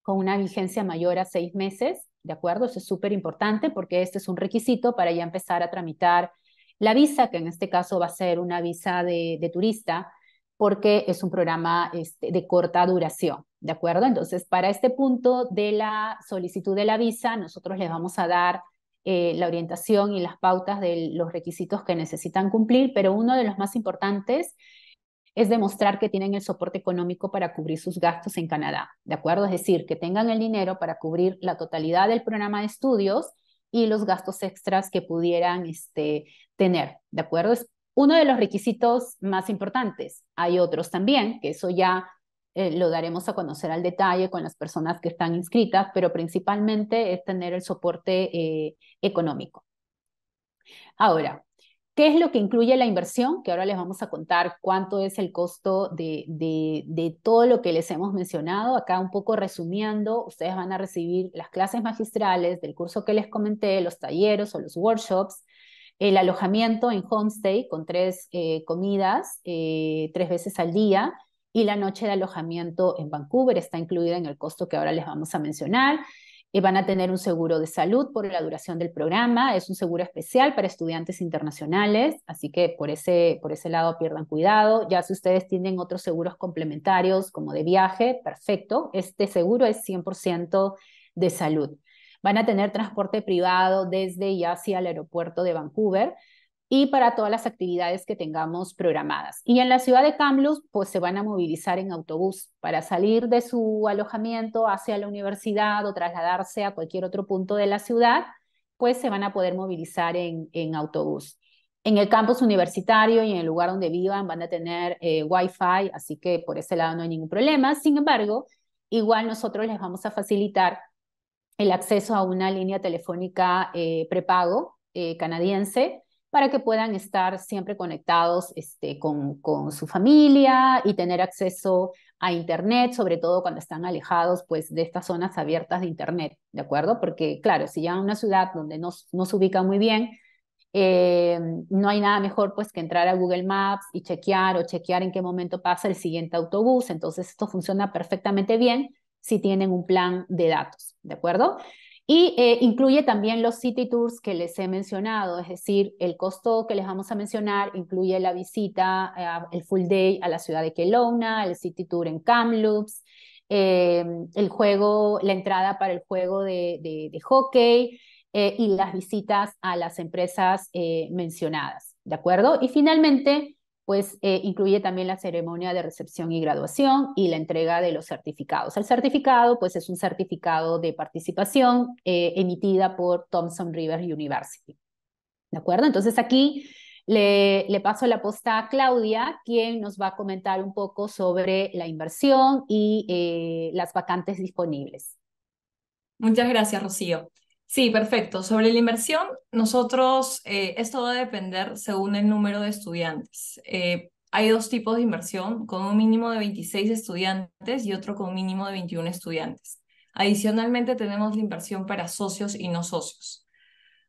con una vigencia mayor a seis meses, ¿de acuerdo? Eso es súper importante porque este es un requisito para ya empezar a tramitar la visa, que en este caso va a ser una visa de, turista, porque es un programa este, de corta duración, ¿de acuerdo? Entonces, para este punto de la solicitud de la visa, nosotros les vamos a dar eh, la orientación y las pautas de los requisitos que necesitan cumplir, pero uno de los más importantes es demostrar que tienen el soporte económico para cubrir sus gastos en Canadá, ¿de acuerdo? Es decir, que tengan el dinero para cubrir la totalidad del programa de estudios y los gastos extras que pudieran este, tener, ¿de acuerdo? Es uno de los requisitos más importantes. Hay otros también, que eso ya eh, lo daremos a conocer al detalle con las personas que están inscritas, pero principalmente es tener el soporte eh, económico. Ahora, ¿qué es lo que incluye la inversión? Que ahora les vamos a contar cuánto es el costo de, de todo lo que les hemos mencionado. Acá un poco resumiendo, ustedes van a recibir las clases magistrales del curso que les comenté, los talleres o los workshops el alojamiento en homestay con tres eh, comidas eh, tres veces al día y la noche de alojamiento en Vancouver está incluida en el costo que ahora les vamos a mencionar. Eh, van a tener un seguro de salud por la duración del programa. Es un seguro especial para estudiantes internacionales, así que por ese, por ese lado pierdan cuidado. Ya si ustedes tienen otros seguros complementarios como de viaje, perfecto. Este seguro es 100% de salud. Van a tener transporte privado desde y hacia el aeropuerto de Vancouver y para todas las actividades que tengamos programadas. Y en la ciudad de Kamloops, pues se van a movilizar en autobús para salir de su alojamiento hacia la universidad o trasladarse a cualquier otro punto de la ciudad, pues se van a poder movilizar en, autobús. En el campus universitario y en el lugar donde vivan van a tener eh, Wi-Fi, así que por ese lado no hay ningún problema. Sin embargo, igual nosotros les vamos a facilitar el acceso a una línea telefónica eh, prepago eh, canadiense para que puedan estar siempre conectados este, con, su familia y tener acceso a Internet, sobre todo cuando están alejados pues, de estas zonas abiertas de Internet, ¿de acuerdo? Porque claro, si ya una ciudad donde no, se ubica muy bien, eh, no hay nada mejor pues que entrar a Google Maps y chequear o chequear en qué momento pasa el siguiente autobús. Entonces esto funciona perfectamente bien si tienen un plan de datos, ¿de acuerdo? Y eh, incluye también los city tours que les he mencionado, es decir, el costo que les vamos a mencionar incluye la visita, eh, el full day a la ciudad de Kelowna, el city tour en Kamloops, eh, el juego, la entrada para el juego de, de hockey y las visitas a las empresas mencionadas, ¿de acuerdo? Y finalmente, pues eh, incluye también la ceremonia de recepción y graduación y la entrega de los certificados. El certificado, pues es un certificado de participación eh, emitida por Thompson River University. ¿De acuerdo? Entonces aquí le, paso la posta a Claudia, quien nos va a comentar un poco sobre la inversión y eh, las vacantes disponibles. Muchas gracias, Rocío. Sí, perfecto. Sobre la inversión, nosotros, eh, esto va a depender según el número de estudiantes. Eh, hay dos tipos de inversión, con un mínimo de 26 estudiantes y otro con un mínimo de 21 estudiantes. Adicionalmente, tenemos la inversión para socios y no socios.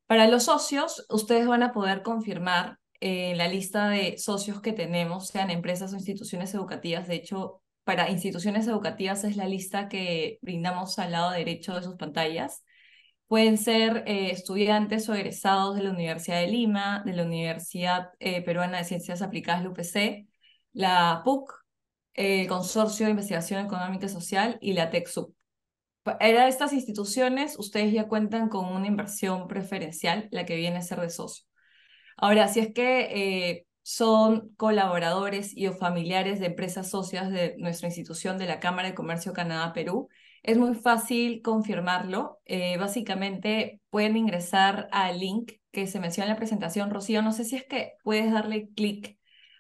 Para los socios, ustedes van a poder confirmar eh, la lista de socios que tenemos, sean empresas o instituciones educativas. De hecho, para instituciones educativas es la lista que brindamos al lado derecho de sus pantallas. Pueden ser eh, estudiantes o egresados de la Universidad de Lima, de la Universidad eh, Peruana de Ciencias Aplicadas, la UPC, la PUC, el Consorcio de Investigación Económica y Social y la TECSUP. Para estas instituciones, ustedes ya cuentan con una inversión preferencial, la que viene a ser de socio. Ahora, si es que eh, son colaboradores y o familiares de empresas socias de nuestra institución de la Cámara de Comercio Canadá-Perú, es muy fácil confirmarlo. Eh, básicamente pueden ingresar al link que se menciona en la presentación. Rocío, no sé si es que puedes darle clic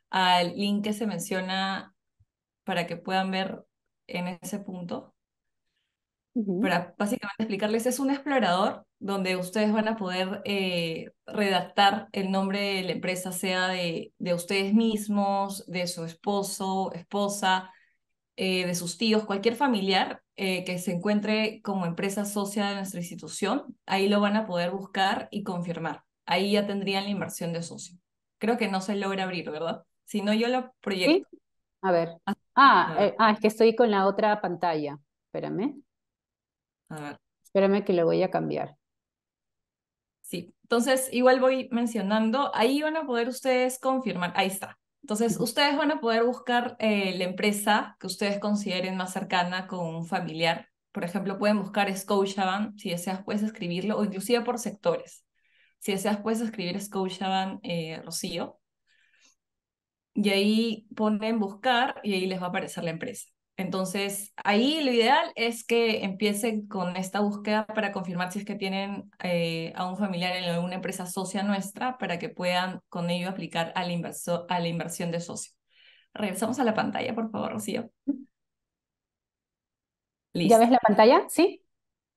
al link que se menciona para que puedan ver en ese punto. Para básicamente explicarles, es un explorador donde ustedes van a poder eh, redactar el nombre de la empresa, sea de, de ustedes mismos, de su esposo, esposa, eh, de sus tíos, cualquier familiar eh, que se encuentre como empresa socia de nuestra institución, ahí lo van a poder buscar y confirmar. Ahí ya tendrían la inversión de socio. Creo que no se logra abrir, ¿verdad? Si no, yo lo proyecto. A ver. Ah, ah, eh, ah, es que estoy con la otra pantalla. Espérame. A ver. Espérame que lo voy a cambiar. Sí, entonces igual voy mencionando, ahí van a poder ustedes confirmar, ahí está, entonces, ustedes van a poder buscar eh, la empresa que ustedes consideren más cercana con un familiar. Por ejemplo, pueden buscar Scotiabank, si deseas puedes escribirlo, o inclusive por sectores. Si deseas puedes escribir Scotiabank eh, Rocío. Y ahí ponen buscar y ahí les va a aparecer la empresa. Entonces, ahí lo ideal es que empiecen con esta búsqueda para confirmar si es que tienen eh, a un familiar en alguna empresa socia nuestra para que puedan con ello aplicar a la, a la inversión de socio. Regresamos a la pantalla, por favor, Rocío. ¿Ya ves la pantalla? Sí.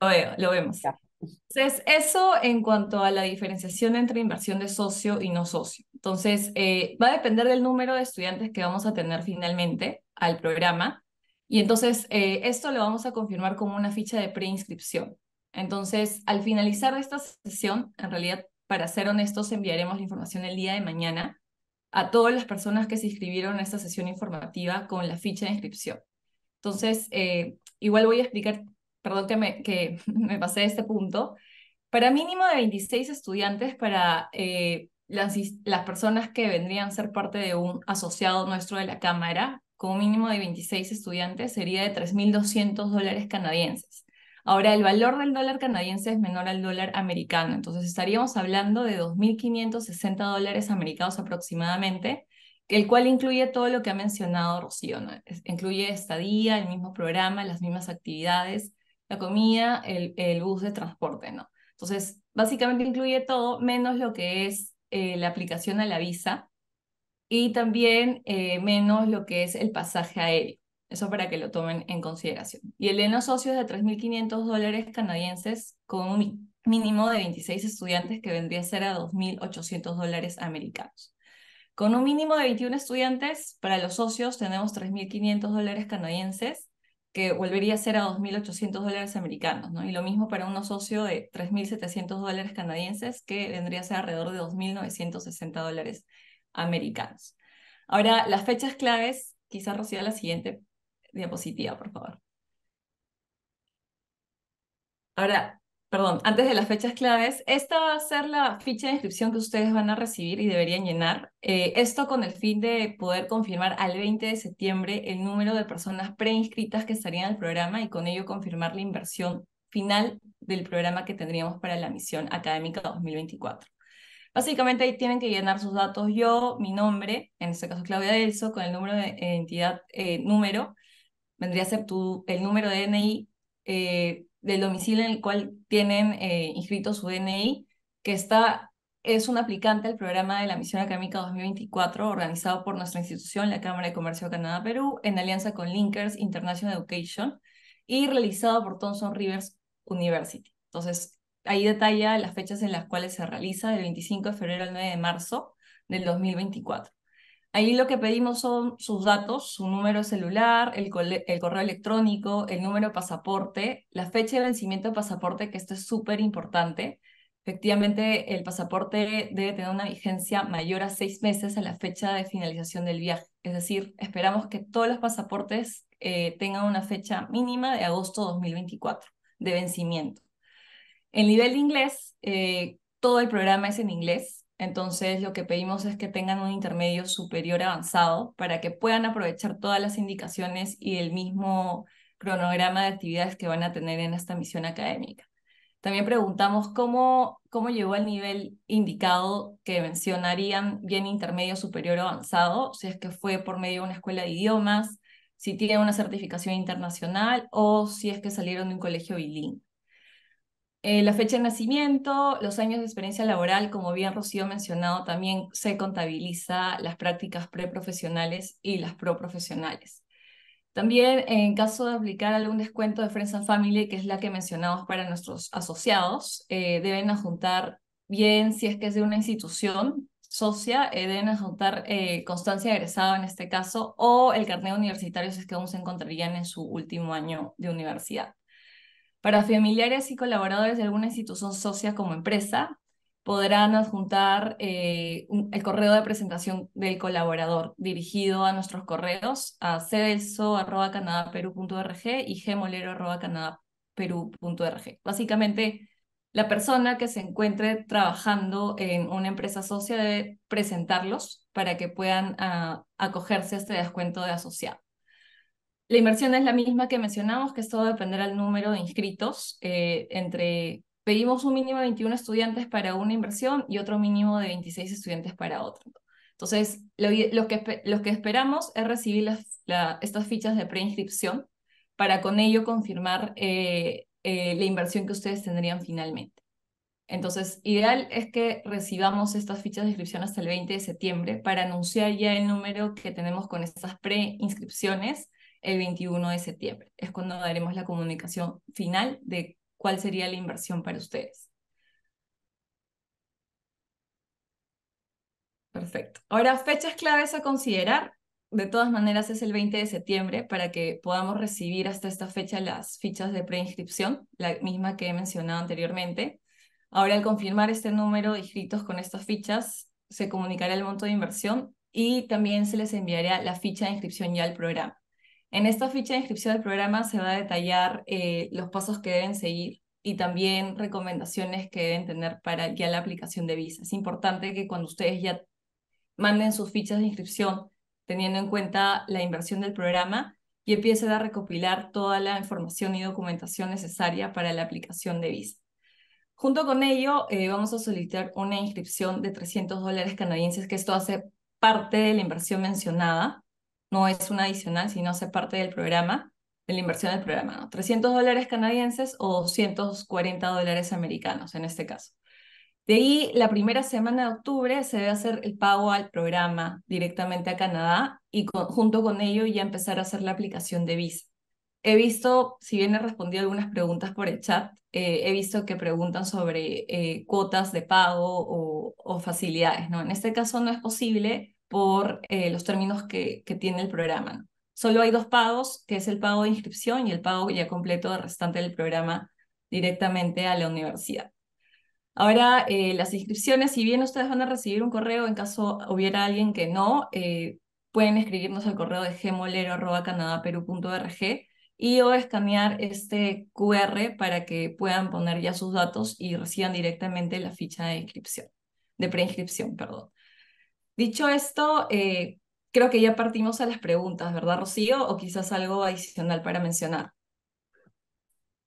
Lo veo, lo vemos. Entonces, eso en cuanto a la diferenciación entre inversión de socio y no socio. Entonces, eh, va a depender del número de estudiantes que vamos a tener finalmente al programa. Y entonces eh, esto lo vamos a confirmar como una ficha de preinscripción. Entonces, al finalizar esta sesión, en realidad, para ser honestos, enviaremos la información el día de mañana a todas las personas que se inscribieron a esta sesión informativa con la ficha de inscripción. Entonces, eh, igual voy a explicar, perdón que (laughs) me, pasé de este punto, para mínimo de 26 estudiantes para eh, las, las personas que vendrían a ser parte de un asociado nuestro de la Cámara, con un mínimo de 26 estudiantes sería de 3.200 dólares canadienses. Ahora, el valor del dólar canadiense es menor al dólar americano, entonces estaríamos hablando de 2.560 dólares americanos aproximadamente, el cual incluye todo lo que ha mencionado Rocío, ¿no? incluye estadía, el mismo programa, las mismas actividades, la comida, el, bus de transporte, ¿no? Entonces, básicamente incluye todo menos lo que es eh, la aplicación a la visa, y también eh, menos lo que es el pasaje aéreo. Eso para que lo tomen en consideración. Y el ENO socio es de 3.500 dólares canadienses con un mínimo de 26 estudiantes que vendría a ser a 2.800 dólares americanos. Con un mínimo de 21 estudiantes, para los socios tenemos 3.500 dólares canadienses, que volvería a ser a 2.800 dólares americanos, ¿no? Y lo mismo para un socio de 3.700 dólares canadienses, que vendría a ser alrededor de 2.960 dólares americanos. Ahora, las fechas claves, quizás reciba la siguiente diapositiva, por favor. Ahora, perdón, antes de las fechas claves, esta va a ser la ficha de inscripción que ustedes van a recibir y deberían llenar. Eh, esto con el fin de poder confirmar al 20 de septiembre el número de personas preinscritas que estarían al programa y con ello confirmar la inversión final del programa que tendríamos para la misión académica 2024. Básicamente ahí tienen que llenar sus datos yo, mi nombre, en este caso Claudia Elso, con el número de identidad, eh, número, vendría a ser tu, el número de DNI eh, del domicilio en el cual tienen eh, inscrito su DNI, que está, es un aplicante al programa de la Misión Académica 2024 organizado por nuestra institución, la Cámara de Comercio de Canadá-Perú, en alianza con Linkers International Education y realizado por Thomson Rivers University. Entonces, ahí detalla las fechas en las cuales se realiza, del 25 de febrero al 9 de marzo del 2024. Ahí lo que pedimos son sus datos, su número celular, el, correo electrónico, el número de pasaporte, la fecha de vencimiento de pasaporte, que esto es súper importante. Efectivamente, el pasaporte debe tener una vigencia mayor a seis meses a la fecha de finalización del viaje. Es decir, esperamos que todos los pasaportes eh, tengan una fecha mínima de agosto 2024 de vencimiento. El nivel de inglés, eh, todo el programa es en inglés, entonces lo que pedimos es que tengan un intermedio superior avanzado para que puedan aprovechar todas las indicaciones y el mismo cronograma de actividades que van a tener en esta misión académica. También preguntamos cómo, cómo llegó al nivel indicado que mencionarían bien intermedio superior avanzado, si es que fue por medio de una escuela de idiomas, si tienen una certificación internacional o si es que salieron de un colegio bilingüe. Eh, la fecha de nacimiento, los años de experiencia laboral, como bien Rocío mencionado, también se contabiliza las prácticas preprofesionales y las proprofesionales. También en caso de aplicar algún descuento de Friends and Family, que es la que mencionamos para nuestros asociados, eh, deben adjuntar bien si es que es de una institución socia, eh, deben adjuntar constancia de egresado en este caso o el carnet universitario si es que aún se encontrarían en su último año de universidad. Para familiares y colaboradores de alguna institución socia como empresa, podrán adjuntar eh, el correo de presentación del colaborador dirigido a nuestros correos a celso.canadaperu.org y gmolero.canadaperu.org. Básicamente, la persona que se encuentre trabajando en una empresa socia debe presentarlos para que puedan ah, acogerse a este descuento de asociado. La inversión es la misma que mencionamos, que esto va a depender del número de inscritos. Eh, entre pedimos un mínimo de 21 estudiantes para una inversión y otro mínimo de 26 estudiantes para otra. Entonces, lo, que, que esperamos es recibir estas fichas de preinscripción para con ello confirmar eh, eh, la inversión que ustedes tendrían finalmente. Entonces, ideal es que recibamos estas fichas de inscripción hasta el 20 de septiembre para anunciar ya el número que tenemos con estas preinscripciones el 21 de septiembre. Es cuando daremos la comunicación final de cuál sería la inversión para ustedes. Perfecto. Ahora, fechas claves a considerar. De todas maneras, es el 20 de septiembre para que podamos recibir hasta esta fecha las fichas de preinscripción, la misma que he mencionado anteriormente. Ahora, al confirmar este número de inscritos con estas fichas, se comunicará el monto de inversión y también se les enviará la ficha de inscripción ya al programa. En esta ficha de inscripción del programa se va a detallar eh, los pasos que deben seguir y también recomendaciones que deben tener para ya la aplicación de visa. Es importante que cuando ustedes ya manden sus fichas de inscripción, teniendo en cuenta la inversión del programa, y empiecen a recopilar toda la información y documentación necesaria para la aplicación de visa. Junto con ello, eh, vamos a solicitar una inscripción de 300 dólares canadienses, que esto hace parte de la inversión mencionada no es una adicional, sino hace parte del programa, de la inversión del programa, ¿no? 300 dólares canadienses o 240 dólares americanos en este caso. De ahí, la primera semana de octubre se debe hacer el pago al programa directamente a Canadá y junto con ello ya empezar a hacer la aplicación de visa. He visto, si bien he respondido algunas preguntas por el chat, eh, he visto que preguntan sobre eh, cuotas de pago o, o, facilidades, ¿no? En este caso no es posible por eh, los términos que, tiene el programa. Solo hay dos pagos, que es el pago de inscripción y el pago ya completo del restante del programa directamente a la universidad. Ahora, eh, las inscripciones, si bien ustedes van a recibir un correo, en caso hubiera alguien que no, eh, pueden escribirnos al correo de gmolero.canadaperu.org y o escanear este QR para que puedan poner ya sus datos y reciban directamente la ficha de inscripción, de preinscripción, perdón. Dicho esto, eh, creo que ya partimos a las preguntas, ¿verdad, Rocío? O quizás algo adicional para mencionar.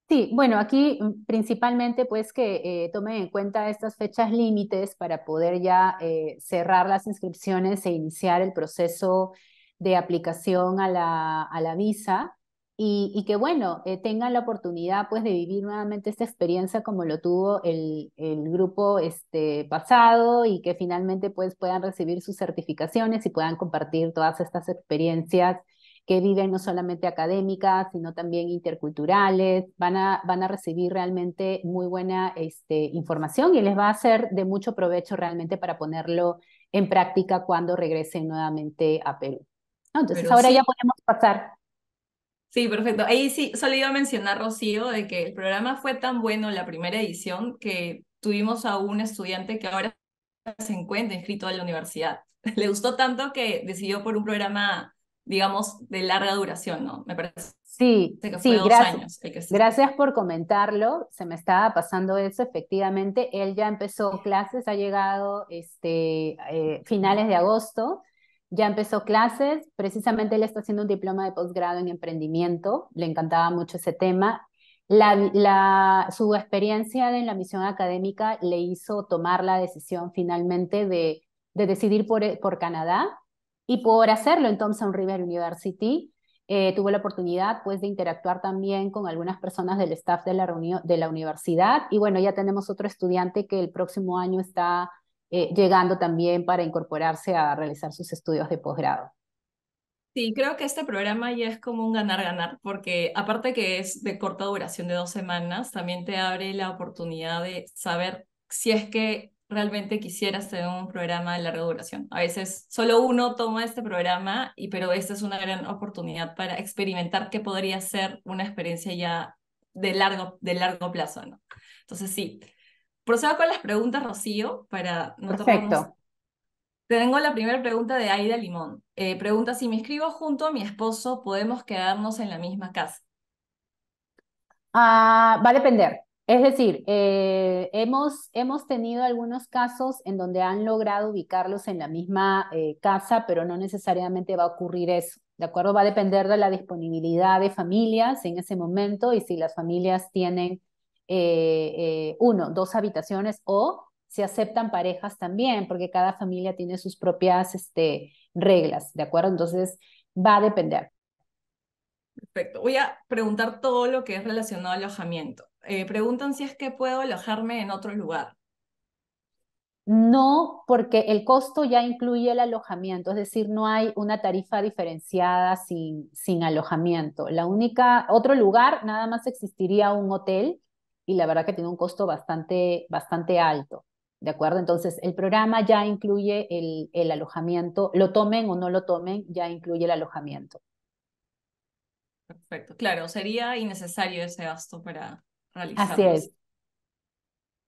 Sí, bueno, aquí mm, principalmente pues que eh, tomen en cuenta estas fechas límites para poder ya eh, cerrar las inscripciones e iniciar el proceso de aplicación a la, a la visa y, que bueno, eh, tengan la oportunidad pues de vivir nuevamente esta experiencia como lo tuvo el, el, grupo este, pasado y que finalmente pues puedan recibir sus certificaciones y puedan compartir todas estas experiencias que viven no solamente académicas, sino también interculturales, van a, van a recibir realmente muy buena este, información y les va a ser de mucho provecho realmente para ponerlo en práctica cuando regresen nuevamente a Perú. Entonces ahora ya podemos pasar Sí, perfecto. Ahí sí, solo iba a mencionar, Rocío, de que el programa fue tan bueno la primera edición que tuvimos a un estudiante que ahora se encuentra inscrito a la universidad. (laughs) Le gustó tanto que decidió por un programa, digamos, de larga duración, ¿no? Me parece. Sí, sí, gracias, años gracias por comentarlo. Se me estaba pasando eso, efectivamente. Él ya empezó clases, ha llegado este, eh, finales de agosto ya empezó clases, precisamente él está haciendo un diploma de posgrado en emprendimiento, le encantaba mucho ese tema. La, su experiencia en la misión académica le hizo tomar la decisión finalmente de, decidir eh, por, Canadá y por hacerlo en Thompson River University. Eh, tuvo la oportunidad pues de interactuar también con algunas personas del staff de la, de la universidad y bueno, ya tenemos otro estudiante que el próximo año está eh, llegando también para incorporarse a realizar sus estudios de posgrado. Sí, creo que este programa ya es como un ganar-ganar, porque aparte que es de corta duración de dos semanas, también te abre la oportunidad de saber si es que realmente quisieras tener un programa de larga duración. A veces solo uno toma este programa, y, pero esta es una gran oportunidad para experimentar qué podría ser una experiencia ya de largo, de largo plazo, ¿no? Entonces sí, Procedo con las preguntas, Rocío, para no Perfecto. Tengo la primera pregunta de Aida Limón. Eh, pregunta, si me escribo junto a mi esposo, ¿podemos quedarnos en la misma casa? Ah, va a depender. Es decir, eh, hemos, hemos tenido algunos casos en donde han logrado ubicarlos en la misma eh, casa, pero no necesariamente va a ocurrir eso. ¿De acuerdo? Va a depender de la disponibilidad de familias en ese momento y si las familias tienen eh, eh, uno, dos habitaciones o se aceptan parejas también, porque cada familia tiene sus propias este, reglas, ¿de acuerdo? Entonces, va a depender. Perfecto. Voy a preguntar todo lo que es relacionado al alojamiento. Eh, preguntan si es que puedo alojarme en otro lugar. No, porque el costo ya incluye el alojamiento, es decir, no hay una tarifa diferenciada sin, sin alojamiento. La única, otro lugar, nada más existiría un hotel, y la verdad que tiene un costo bastante, bastante alto. ¿De acuerdo? Entonces, el programa ya incluye el, alojamiento, lo tomen o no lo tomen, ya incluye el alojamiento. Perfecto. Claro, sería innecesario ese gasto para realizarlo. Así es.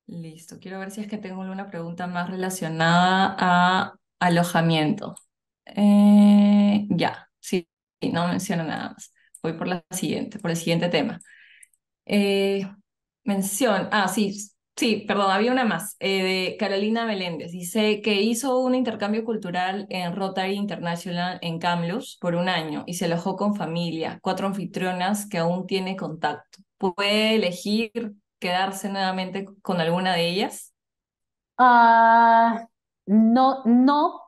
Listo. Quiero ver si es que tengo alguna pregunta más relacionada a alojamiento. Eh, ya, sí, no menciono nada más. Voy por la siguiente, por el siguiente tema. Eh, mención, ah, sí, sí, perdón, había una más, eh, de Carolina Meléndez. Dice que hizo un intercambio cultural en Rotary International en Kamloops por un año y se alojó con familia, cuatro anfitrionas que aún tiene contacto. ¿Puede elegir quedarse nuevamente con alguna de ellas? Ah, no, no,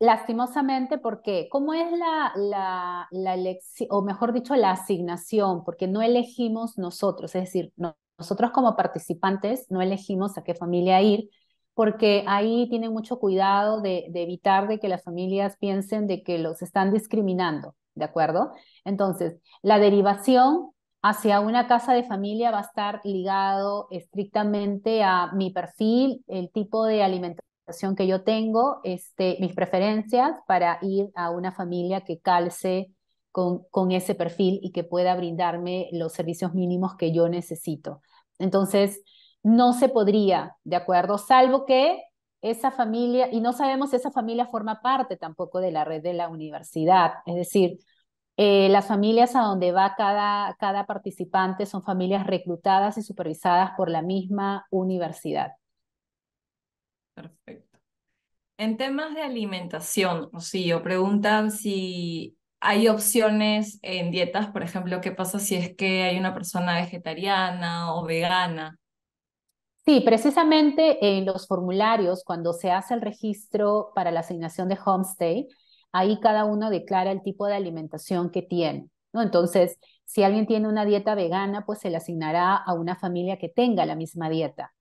lastimosamente, porque ¿cómo es la, la, la elección, o mejor dicho, la asignación? Porque no elegimos nosotros, es decir, no, nosotros como participantes no elegimos a qué familia ir porque ahí tienen mucho cuidado de, evitar de que las familias piensen de que los están discriminando, ¿de acuerdo? Entonces, la derivación hacia una casa de familia va a estar ligado estrictamente a mi perfil, el tipo de alimentación que yo tengo, este, mis preferencias para ir a una familia que calce con, ese perfil y que pueda brindarme los servicios mínimos que yo necesito. Entonces, no se podría, ¿de acuerdo? Salvo que esa familia, y no sabemos si esa familia forma parte tampoco de la red de la universidad, es decir, eh, las familias a donde va cada, cada participante son familias reclutadas y supervisadas por la misma universidad. Perfecto. En temas de alimentación, o yo preguntan si hay opciones en dietas, por ejemplo, ¿qué pasa si es que hay una persona vegetariana o vegana? Sí, precisamente en los formularios, cuando se hace el registro para la asignación de homestay, ahí cada uno declara el tipo de alimentación que tiene, Entonces, si alguien tiene una dieta vegana, pues se le asignará a una familia que tenga la misma dieta.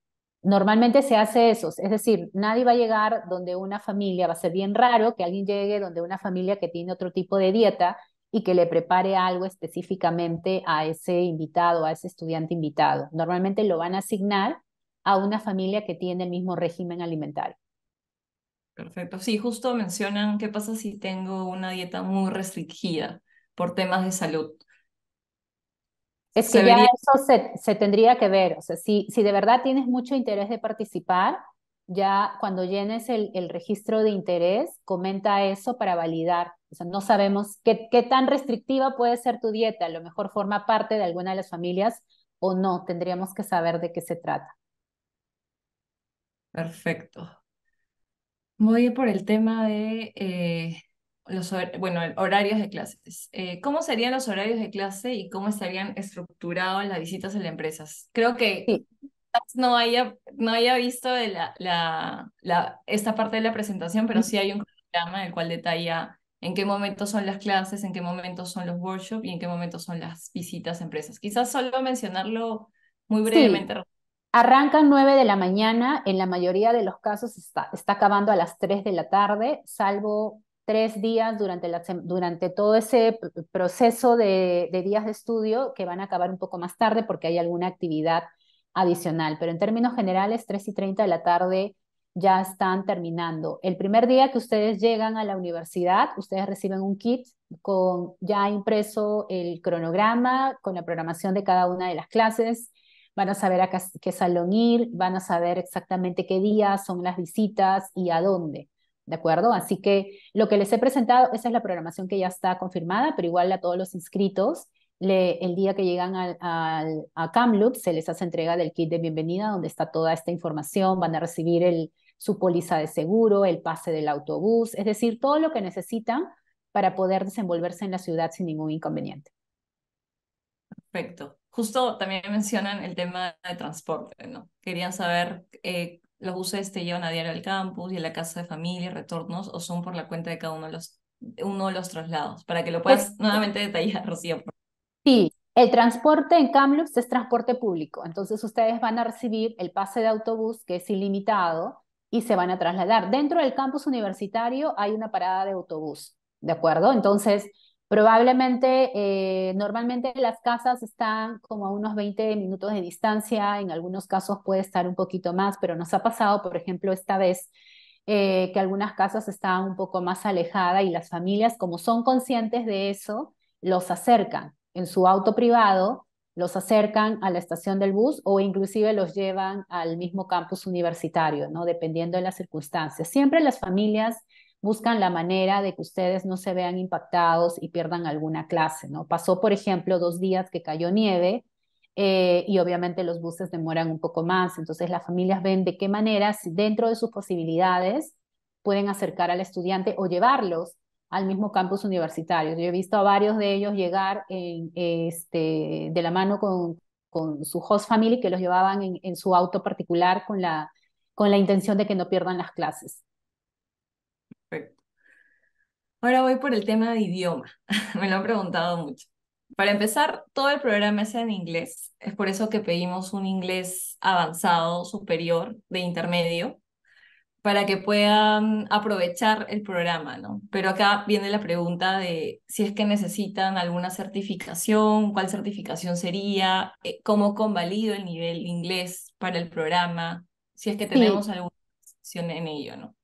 Normalmente se hace eso, es decir, nadie va a llegar donde una familia, va a ser bien raro que alguien llegue donde una familia que tiene otro tipo de dieta y que le prepare algo específicamente a ese invitado, a ese estudiante invitado. Normalmente lo van a asignar a una familia que tiene el mismo régimen alimentario. Perfecto. Sí, justo mencionan qué pasa si tengo una dieta muy restringida por temas de salud. Es que ya eso se, tendría que ver, o sea, si, si de verdad tienes mucho interés de participar, ya cuando llenes el, registro de interés, comenta eso para validar. O sea, no sabemos qué, tan restrictiva puede ser tu dieta, a lo mejor forma parte de alguna de las familias o no, tendríamos que saber de qué se trata. Perfecto. Voy por el tema de eh, los bueno, horarios de clases. Eh, ¿Cómo serían los horarios de clase y cómo estarían estructurados las visitas a las empresas? Creo que no, haya, no haya visto de la, la, la, esta parte de la presentación, pero sí hay un programa en el cual detalla en qué momento son las clases, en qué momento son los workshops y en qué momento son las visitas a empresas. Quizás solo mencionarlo muy brevemente. Sí. Arrancan 9 de la mañana, en la mayoría de los casos está, está acabando a las 3 de la tarde, salvo tres días durante, la, durante todo ese proceso de, días de estudio que van a acabar un poco más tarde porque hay alguna actividad adicional. Pero en términos generales, 3 y 30 de la tarde ya están terminando. El primer día que ustedes llegan a la universidad, ustedes reciben un kit con ya impreso el cronograma, con la programación de cada una de las clases. Van a saber a qué salón ir, van a saber exactamente qué días son las visitas y a dónde. ¿de acuerdo? Así que lo que les he presentado, esa es la programación que ya está confirmada, pero igual a todos los inscritos, el día que llegan a Kamloops se les hace entrega del kit de bienvenida donde está toda esta información, van a recibir su póliza de seguro, el pase del autobús, es decir, todo lo que necesitan para poder desenvolverse en la ciudad sin ningún inconveniente. Perfecto. Justo también mencionan el tema de transporte, ¿no? Querían saber eh, los buses te llevan a diario al campus y a la casa de familia, retornos, o son por la cuenta de cada uno de los, uno de los traslados, para que lo pues puedas (laughs) nuevamente detallar, Rocío. Sí, el transporte en Kamloops es transporte público, entonces ustedes van a recibir el pase de autobús que es ilimitado y se van a trasladar. Dentro del campus universitario hay una parada de autobús, ¿de acuerdo? Entonces, Probablemente, eh, normalmente las casas están como a unos 20 minutos de distancia, en algunos casos puede estar un poquito más, pero nos ha pasado, por ejemplo, esta vez eh, que algunas casas están un poco más alejadas y las familias, como son conscientes de eso, los acercan en su auto privado, los acercan a la estación del bus o inclusive los llevan al mismo campus universitario, ¿no? dependiendo de las circunstancias. Siempre las familias buscan la manera de que ustedes no se vean impactados y pierdan alguna clase, ¿no? Pasó, por ejemplo, dos días que cayó nieve eh, y obviamente los buses demoran un poco más, entonces las familias ven de qué manera, dentro de sus posibilidades, pueden acercar al estudiante o llevarlos al mismo campus universitario. Yo he visto a varios de ellos llegar en, este, de la mano con, su host family que los llevaban en, en, su auto particular con la, con la intención de que no pierdan las clases. Ahora voy por el tema de idioma. (laughs) Me lo han preguntado mucho. Para empezar, todo el programa es en inglés. Es por eso que pedimos un inglés avanzado, superior, de intermedio, para que puedan aprovechar el programa, ¿no? Pero acá viene la pregunta de si es que necesitan alguna certificación, cuál certificación sería, eh, cómo convalido el nivel inglés para el programa, si es que tenemos alguna opción en ello, ¿no?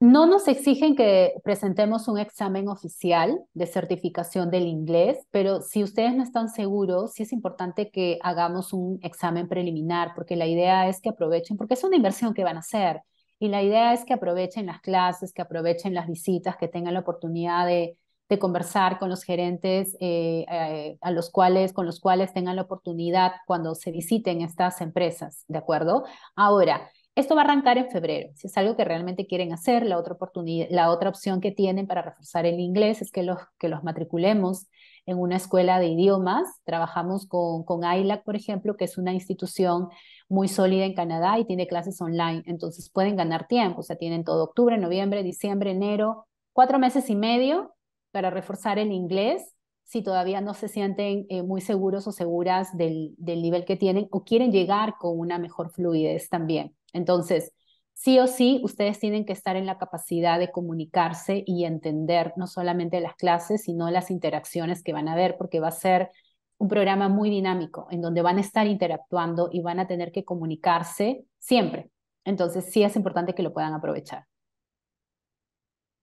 No nos exigen que presentemos un examen oficial de certificación del inglés, pero si ustedes no están seguros, sí es importante que hagamos un examen preliminar, porque la idea es que aprovechen, porque es una inversión que van a hacer. Y la idea es que aprovechen las clases, que aprovechen las visitas, que tengan la oportunidad de, conversar con los gerentes eh, eh, a los cuales, con los cuales tengan la oportunidad cuando se visiten estas empresas, ¿de acuerdo? Ahora, esto va a arrancar en febrero. Si es algo que realmente quieren hacer, la otra, oportunidad, la otra opción que tienen para reforzar el inglés es que los, que los matriculemos en una escuela de idiomas. Trabajamos con, con ILAC, por ejemplo, que es una institución muy sólida en Canadá y tiene clases online. Entonces pueden ganar tiempo. O sea, tienen todo octubre, noviembre, diciembre, enero, cuatro meses y medio para reforzar el inglés si todavía no se sienten eh, muy seguros o seguras del nivel que tienen o quieren llegar con una mejor fluidez también. Entonces, sí o sí, ustedes tienen que estar en la capacidad de comunicarse y entender no solamente las clases, sino las interacciones que van a ver, porque va a ser un programa muy dinámico, en donde van a estar interactuando y van a tener que comunicarse siempre. Entonces, sí es importante que lo puedan aprovechar.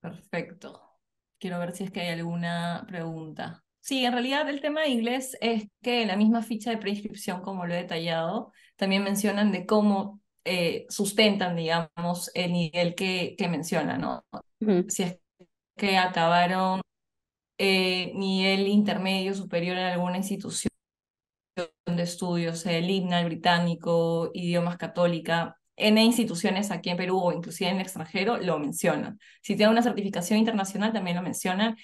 Perfecto. Quiero ver si es que hay alguna pregunta. Sí, en realidad el tema de inglés es que en la misma ficha de preinscripción, como lo he detallado, también mencionan de cómo eh, sustentan, digamos, el nivel que, que menciona, ¿no? Si es que acabaron eh, nivel intermedio superior en alguna institución de estudios, el himnal británico, idiomas católica, en instituciones aquí en Perú o inclusive en el extranjero, lo mencionan. Si tienen una certificación internacional, también lo mencionan.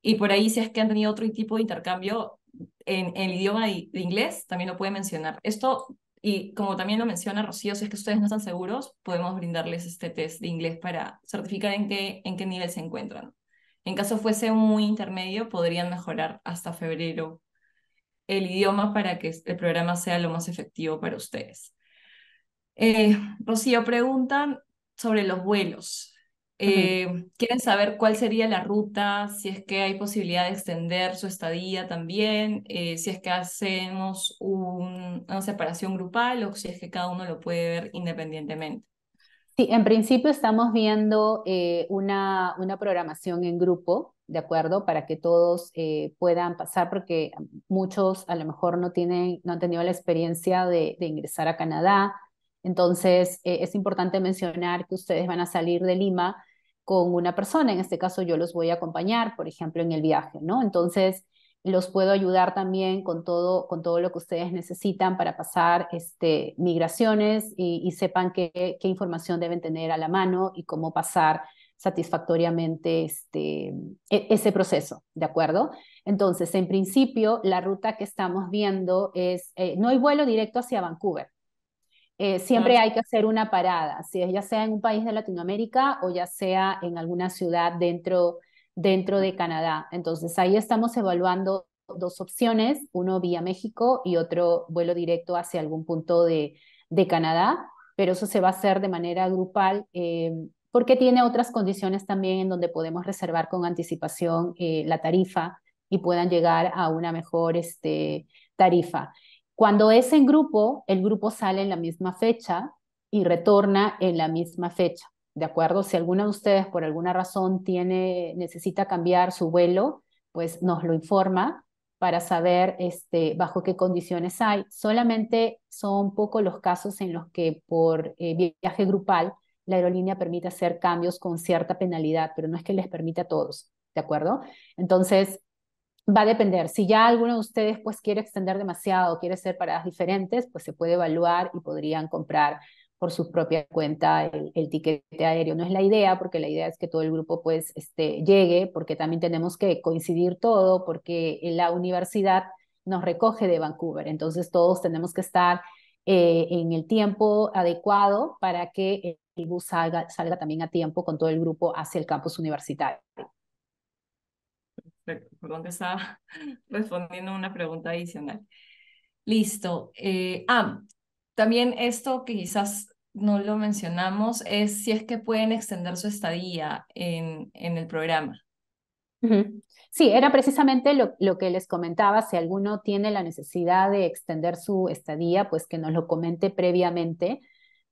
Y por ahí, si es que han tenido otro tipo de intercambio en, el idioma de, de inglés, también lo pueden mencionar. Esto y como también lo menciona Rocío, si es que ustedes no están seguros, podemos brindarles este test de inglés para certificar en qué, en qué nivel se encuentran. En caso fuese muy intermedio, podrían mejorar hasta febrero el idioma para que el programa sea lo más efectivo para ustedes. Eh, Rocío, pregunta sobre los vuelos. Eh, quieren saber cuál sería la ruta, si es que hay posibilidad de extender su estadía también, eh, si es que hacemos una separación grupal o si es que cada uno lo puede ver independientemente. Sí, en principio estamos viendo eh, una, una programación en grupo, ¿de acuerdo? Para que todos puedan pasar, porque muchos a lo mejor no, tienen, no han tenido la experiencia de ingresar a Canadá entonces, eh, es importante mencionar que ustedes van a salir de Lima con una persona, en este caso yo los voy a acompañar, por ejemplo, en el viaje, ¿no? Entonces, los puedo ayudar también con todo, con todo lo que ustedes necesitan para pasar este, migraciones y, sepan qué, información deben tener a la mano y cómo pasar satisfactoriamente este, e, ese proceso, ¿de acuerdo? Entonces, en principio, la ruta que estamos viendo es, eh, no hay vuelo directo hacia Vancouver, eh, siempre hay que hacer una parada, si ya sea en un país de Latinoamérica o ya sea en alguna ciudad dentro, dentro de Canadá. Entonces ahí estamos evaluando dos opciones, uno vía México y otro vuelo directo hacia algún punto de, Canadá, pero eso se va a hacer de manera grupal. Eh, porque tiene otras condiciones también en donde podemos reservar con anticipación eh, la tarifa y puedan llegar a una mejor este, tarifa. Cuando es en grupo, el grupo sale en la misma fecha y retorna en la misma fecha. ¿De acuerdo? Si alguno de ustedes por alguna razón tiene, necesita cambiar su vuelo, pues nos lo informa para saber este, bajo qué condiciones hay. Solamente son pocos los casos en los que por eh, viaje grupal la aerolínea permite hacer cambios con cierta penalidad, pero no es que les permita a todos, ¿de acuerdo? Entonces, va a depender. Si ya alguno de ustedes pues quiere extender demasiado, quiere ser paradas diferentes, pues se puede evaluar y podrían comprar por su propia cuenta el, tiquete aéreo. No es la idea, porque la idea es que todo el grupo pues este, llegue, porque también tenemos que coincidir todo, porque la universidad nos recoge de Vancouver, entonces todos tenemos que estar eh, en el tiempo adecuado para que el bus salga también a tiempo con todo el grupo hacia el campus universitario. ¿Por que estaba (laughs) respondiendo una pregunta adicional. Listo. Eh, ah, también esto que quizás no lo mencionamos es si es que pueden extender su estadía en, en el programa. Sí, era precisamente lo, que les comentaba. Si alguno tiene la necesidad de extender su estadía, pues que nos lo comente previamente,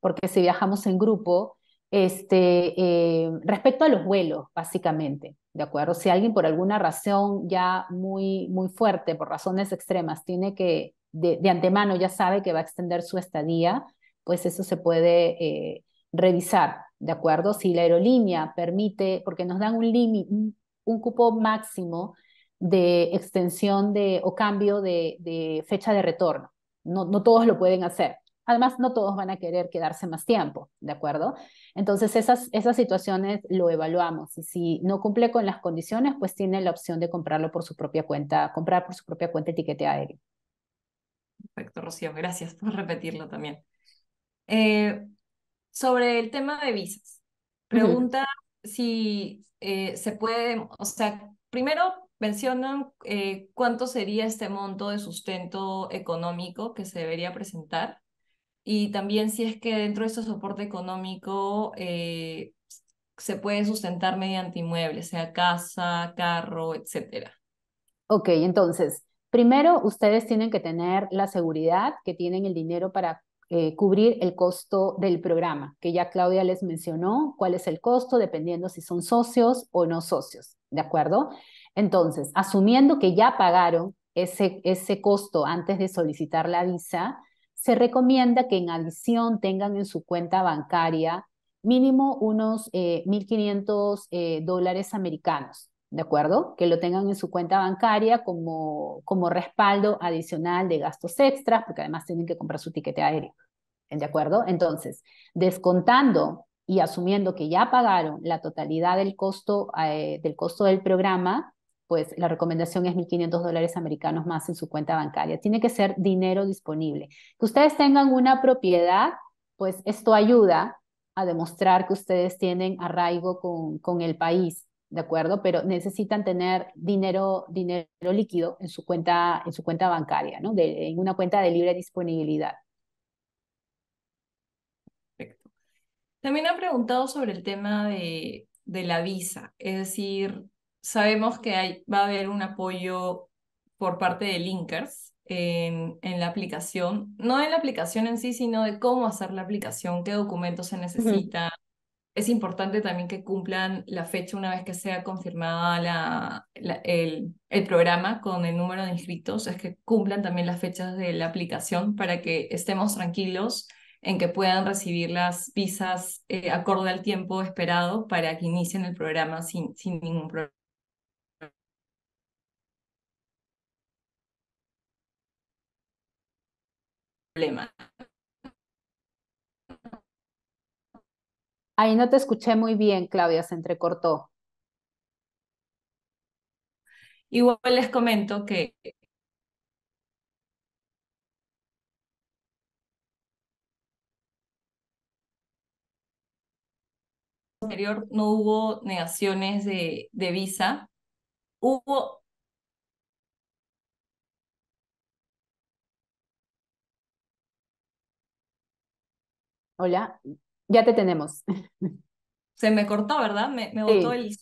porque si viajamos en grupo, este, eh, respecto a los vuelos, básicamente. ¿de acuerdo? Si alguien por alguna razón ya muy, muy fuerte, por razones extremas, tiene que, de, antemano ya sabe que va a extender su estadía, pues eso se puede eh, revisar, ¿de acuerdo? Si la aerolínea permite, porque nos dan un límite, un, cupo máximo de extensión de, o cambio de, fecha de retorno. No, no todos lo pueden hacer. Además, no todos van a querer quedarse más tiempo, ¿de acuerdo? Entonces, esas, esas situaciones lo evaluamos y si no cumple con las condiciones, pues tiene la opción de comprarlo por su propia cuenta, comprar por su propia cuenta etiquete aéreo. Perfecto, Rocío, gracias por repetirlo también. Eh, sobre el tema de visas, pregunta si eh, se puede, o sea, primero mencionan eh, cuánto sería este monto de sustento económico que se debería presentar y también si es que dentro de ese soporte económico eh, se puede sustentar mediante inmuebles, sea casa, carro, etc. Ok, entonces, primero ustedes tienen que tener la seguridad que tienen el dinero para eh, cubrir el costo del programa, que ya Claudia les mencionó cuál es el costo dependiendo si son socios o no socios, ¿de acuerdo? Entonces, asumiendo que ya pagaron ese, ese costo antes de solicitar la visa, se recomienda que en adición tengan en su cuenta bancaria mínimo unos 1.500 eh, eh, dólares americanos, ¿de acuerdo? Que lo tengan en su cuenta bancaria como, como respaldo adicional de gastos extras, porque además tienen que comprar su tiquete aéreo, ¿de acuerdo? Entonces, descontando y asumiendo que ya pagaron la totalidad del costo, eh, del, costo del programa, pues la recomendación es 1.500 dólares americanos más en su cuenta bancaria. Tiene que ser dinero disponible. Que ustedes tengan una propiedad, pues esto ayuda a demostrar que ustedes tienen arraigo con, con el país, ¿de acuerdo? Pero necesitan tener dinero, dinero líquido en su cuenta, en su cuenta bancaria, ¿no? en una cuenta de libre disponibilidad. Perfecto. También ha preguntado sobre el tema de, de la visa, es decir, sabemos que va a haber un apoyo por parte de Linkers en, la aplicación, no en la aplicación en sí, sino de cómo hacer la aplicación, qué documentos se necesitan. Es importante también que cumplan la fecha una vez que sea confirmada el, programa con el número de inscritos, es que cumplan también las fechas de la aplicación para que estemos tranquilos en que puedan recibir las visas eh, acorde al tiempo esperado para que inicien el programa sin ningún problema. Ahí no te escuché muy bien, Claudia, se entrecortó. Igual les comento que anterior no hubo negaciones de, de visa, hubo Hola, ya te tenemos. Se me cortó, ¿verdad? Me, me botó el... Sí,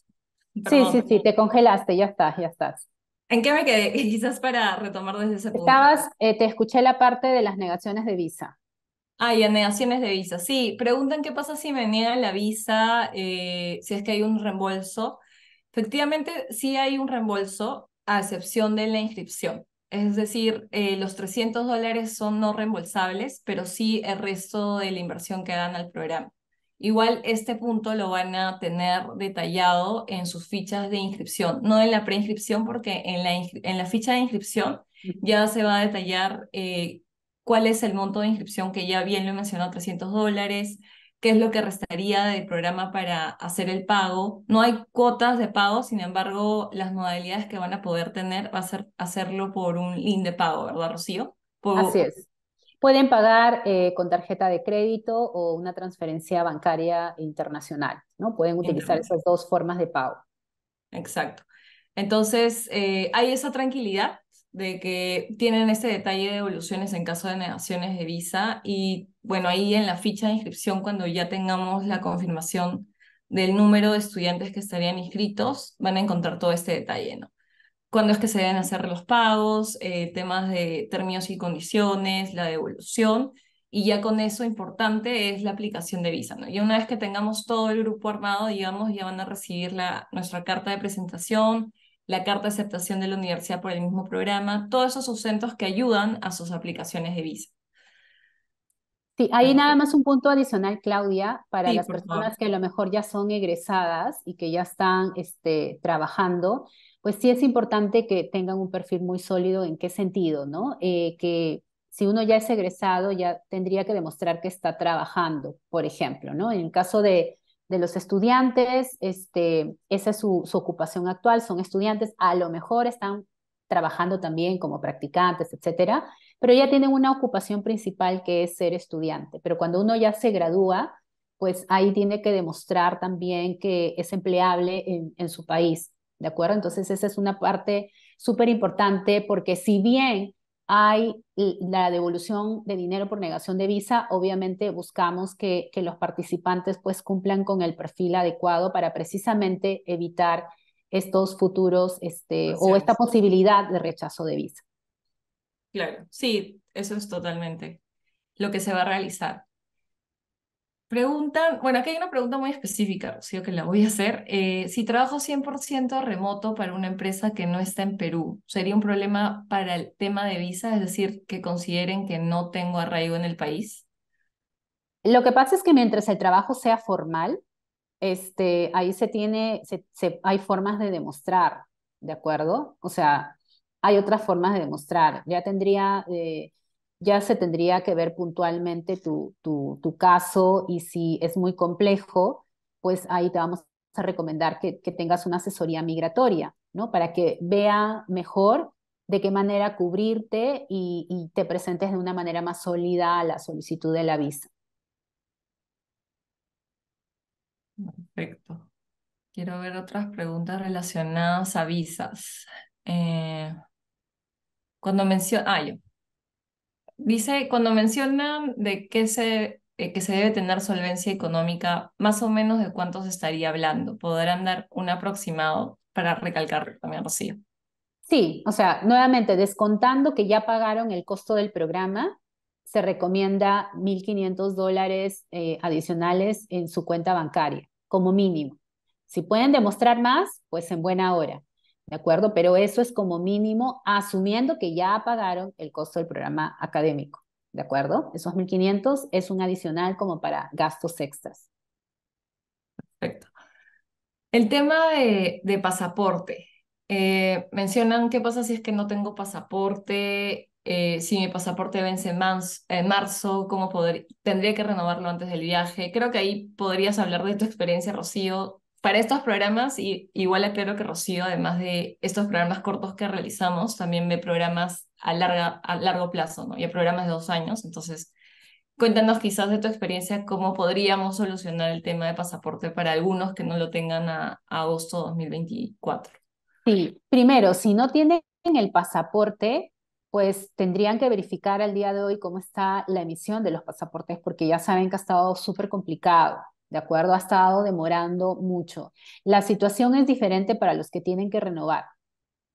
sí, sí, te congelaste, ya estás, ya estás. ¿En qué me quedé? (laughs) Quizás para retomar desde ese punto. Estabas, eh, te escuché la parte de las negaciones de visa. Ah, y en negaciones de visa. Sí, preguntan qué pasa si me niegan la visa, eh, si es que hay un reembolso. Efectivamente, sí hay un reembolso, a excepción de la inscripción. Es decir, eh, los 300 dólares son no reembolsables, pero sí el resto de la inversión que dan al programa. Igual este punto lo van a tener detallado en sus fichas de inscripción, no en la preinscripción, porque en la, en la ficha de inscripción ya se va a detallar eh, cuál es el monto de inscripción, que ya bien lo mencionó, 300 dólares, qué es lo que restaría del programa para hacer el pago. No hay cuotas de pago, sin embargo, las modalidades que van a poder tener va a ser hacerlo por un link de pago, ¿verdad, Rocío? Así es. Pueden pagar eh, con tarjeta de crédito o una transferencia bancaria internacional, ¿no? Pueden utilizar esas dos formas de pago. Exacto. Entonces, eh, hay esa tranquilidad de que tienen ese detalle de evoluciones en caso de negaciones de visa y bueno, ahí en la ficha de inscripción, cuando ya tengamos la confirmación del número de estudiantes que estarían inscritos, van a encontrar todo este detalle, ¿no? cuando es que se deben hacer los pagos, eh, temas de términos y condiciones, la devolución, y ya con eso importante es la aplicación de visa, ¿no? Y una vez que tengamos todo el grupo armado, digamos, ya van a recibir la, nuestra carta de presentación, la carta de aceptación de la universidad por el mismo programa, todos esos sustentos que ayudan a sus aplicaciones de visa. Sí, hay nada más un punto adicional, Claudia, para las personas que a lo mejor ya son egresadas y que ya están este, trabajando, pues sí es importante que tengan un perfil muy sólido en qué sentido, ¿no? Eh, que si uno ya es egresado, ya tendría que demostrar que está trabajando, por ejemplo, ¿no? En el caso de de los estudiantes, este, esa es su, ocupación actual, son estudiantes, a lo mejor están trabajando también como practicantes, etcétera, pero ya tienen una ocupación principal que es ser estudiante. Pero cuando uno ya se gradúa, pues ahí tiene que demostrar también que es empleable en, en su país, ¿de acuerdo? Entonces esa es una parte súper importante porque si bien hay la devolución de dinero por negación de visa, obviamente buscamos que, los participantes pues cumplan con el perfil adecuado para precisamente evitar estos futuros este, o esta posibilidad de rechazo de visa. Claro, sí, eso es totalmente lo que se va a realizar. Preguntan, bueno, aquí hay una pregunta muy específica, Rocío, que la voy a hacer. Eh, si trabajo 100% remoto para una empresa que no está en Perú, ¿sería un problema para el tema de visa? Es decir, que consideren que no tengo arraigo en el país. Lo que pasa es que mientras el trabajo sea formal, este, ahí se tiene, hay formas de demostrar, ¿de acuerdo? O sea, hay otras formas de demostrar. Ya tendría... Eh, ya se tendría que ver puntualmente tu, tu, tu caso y si es muy complejo, pues ahí te vamos a recomendar que, que, tengas una asesoría migratoria, ¿no? Para que vea mejor de qué manera cubrirte y, te presentes de una manera más sólida a la solicitud de la visa. Perfecto. Quiero ver otras preguntas relacionadas a visas. Eh, cuando menciona, ah, dice, cuando mencionan de qué se, eh, que se debe tener solvencia económica, más o menos de se estaría hablando. ¿Podrán dar un aproximado para recalcar también, Rocío? Sí, o sea, nuevamente, descontando que ya pagaron el costo del programa, se recomienda 1.500 dólares eh, adicionales en su cuenta bancaria, como mínimo. Si pueden demostrar más, pues en buena hora. ¿de acuerdo? Pero eso es como mínimo asumiendo que ya pagaron el costo del programa académico, ¿de acuerdo? Esos 1.500 es un adicional como para gastos extras. Perfecto. El tema de, pasaporte. Eh, mencionan qué pasa si es que no tengo pasaporte, eh, si mi pasaporte vence en marzo, cómo poder, tendría que renovarlo antes del viaje. Creo que ahí podrías hablar de tu experiencia, Rocío, para estos programas, y igual espero que Rocío, además de estos programas cortos que realizamos, también ve programas a, larga, a largo plazo, ¿no? Y a programas de dos años. Entonces, cuéntanos quizás de tu experiencia cómo podríamos solucionar el tema de pasaporte para algunos que no lo tengan a, a agosto 2024. Sí, primero, si no tienen el pasaporte, pues tendrían que verificar al día de hoy cómo está la emisión de los pasaportes, porque ya saben que ha estado súper complicado. ¿de acuerdo? Ha estado demorando mucho. La situación es diferente para los que tienen que renovar,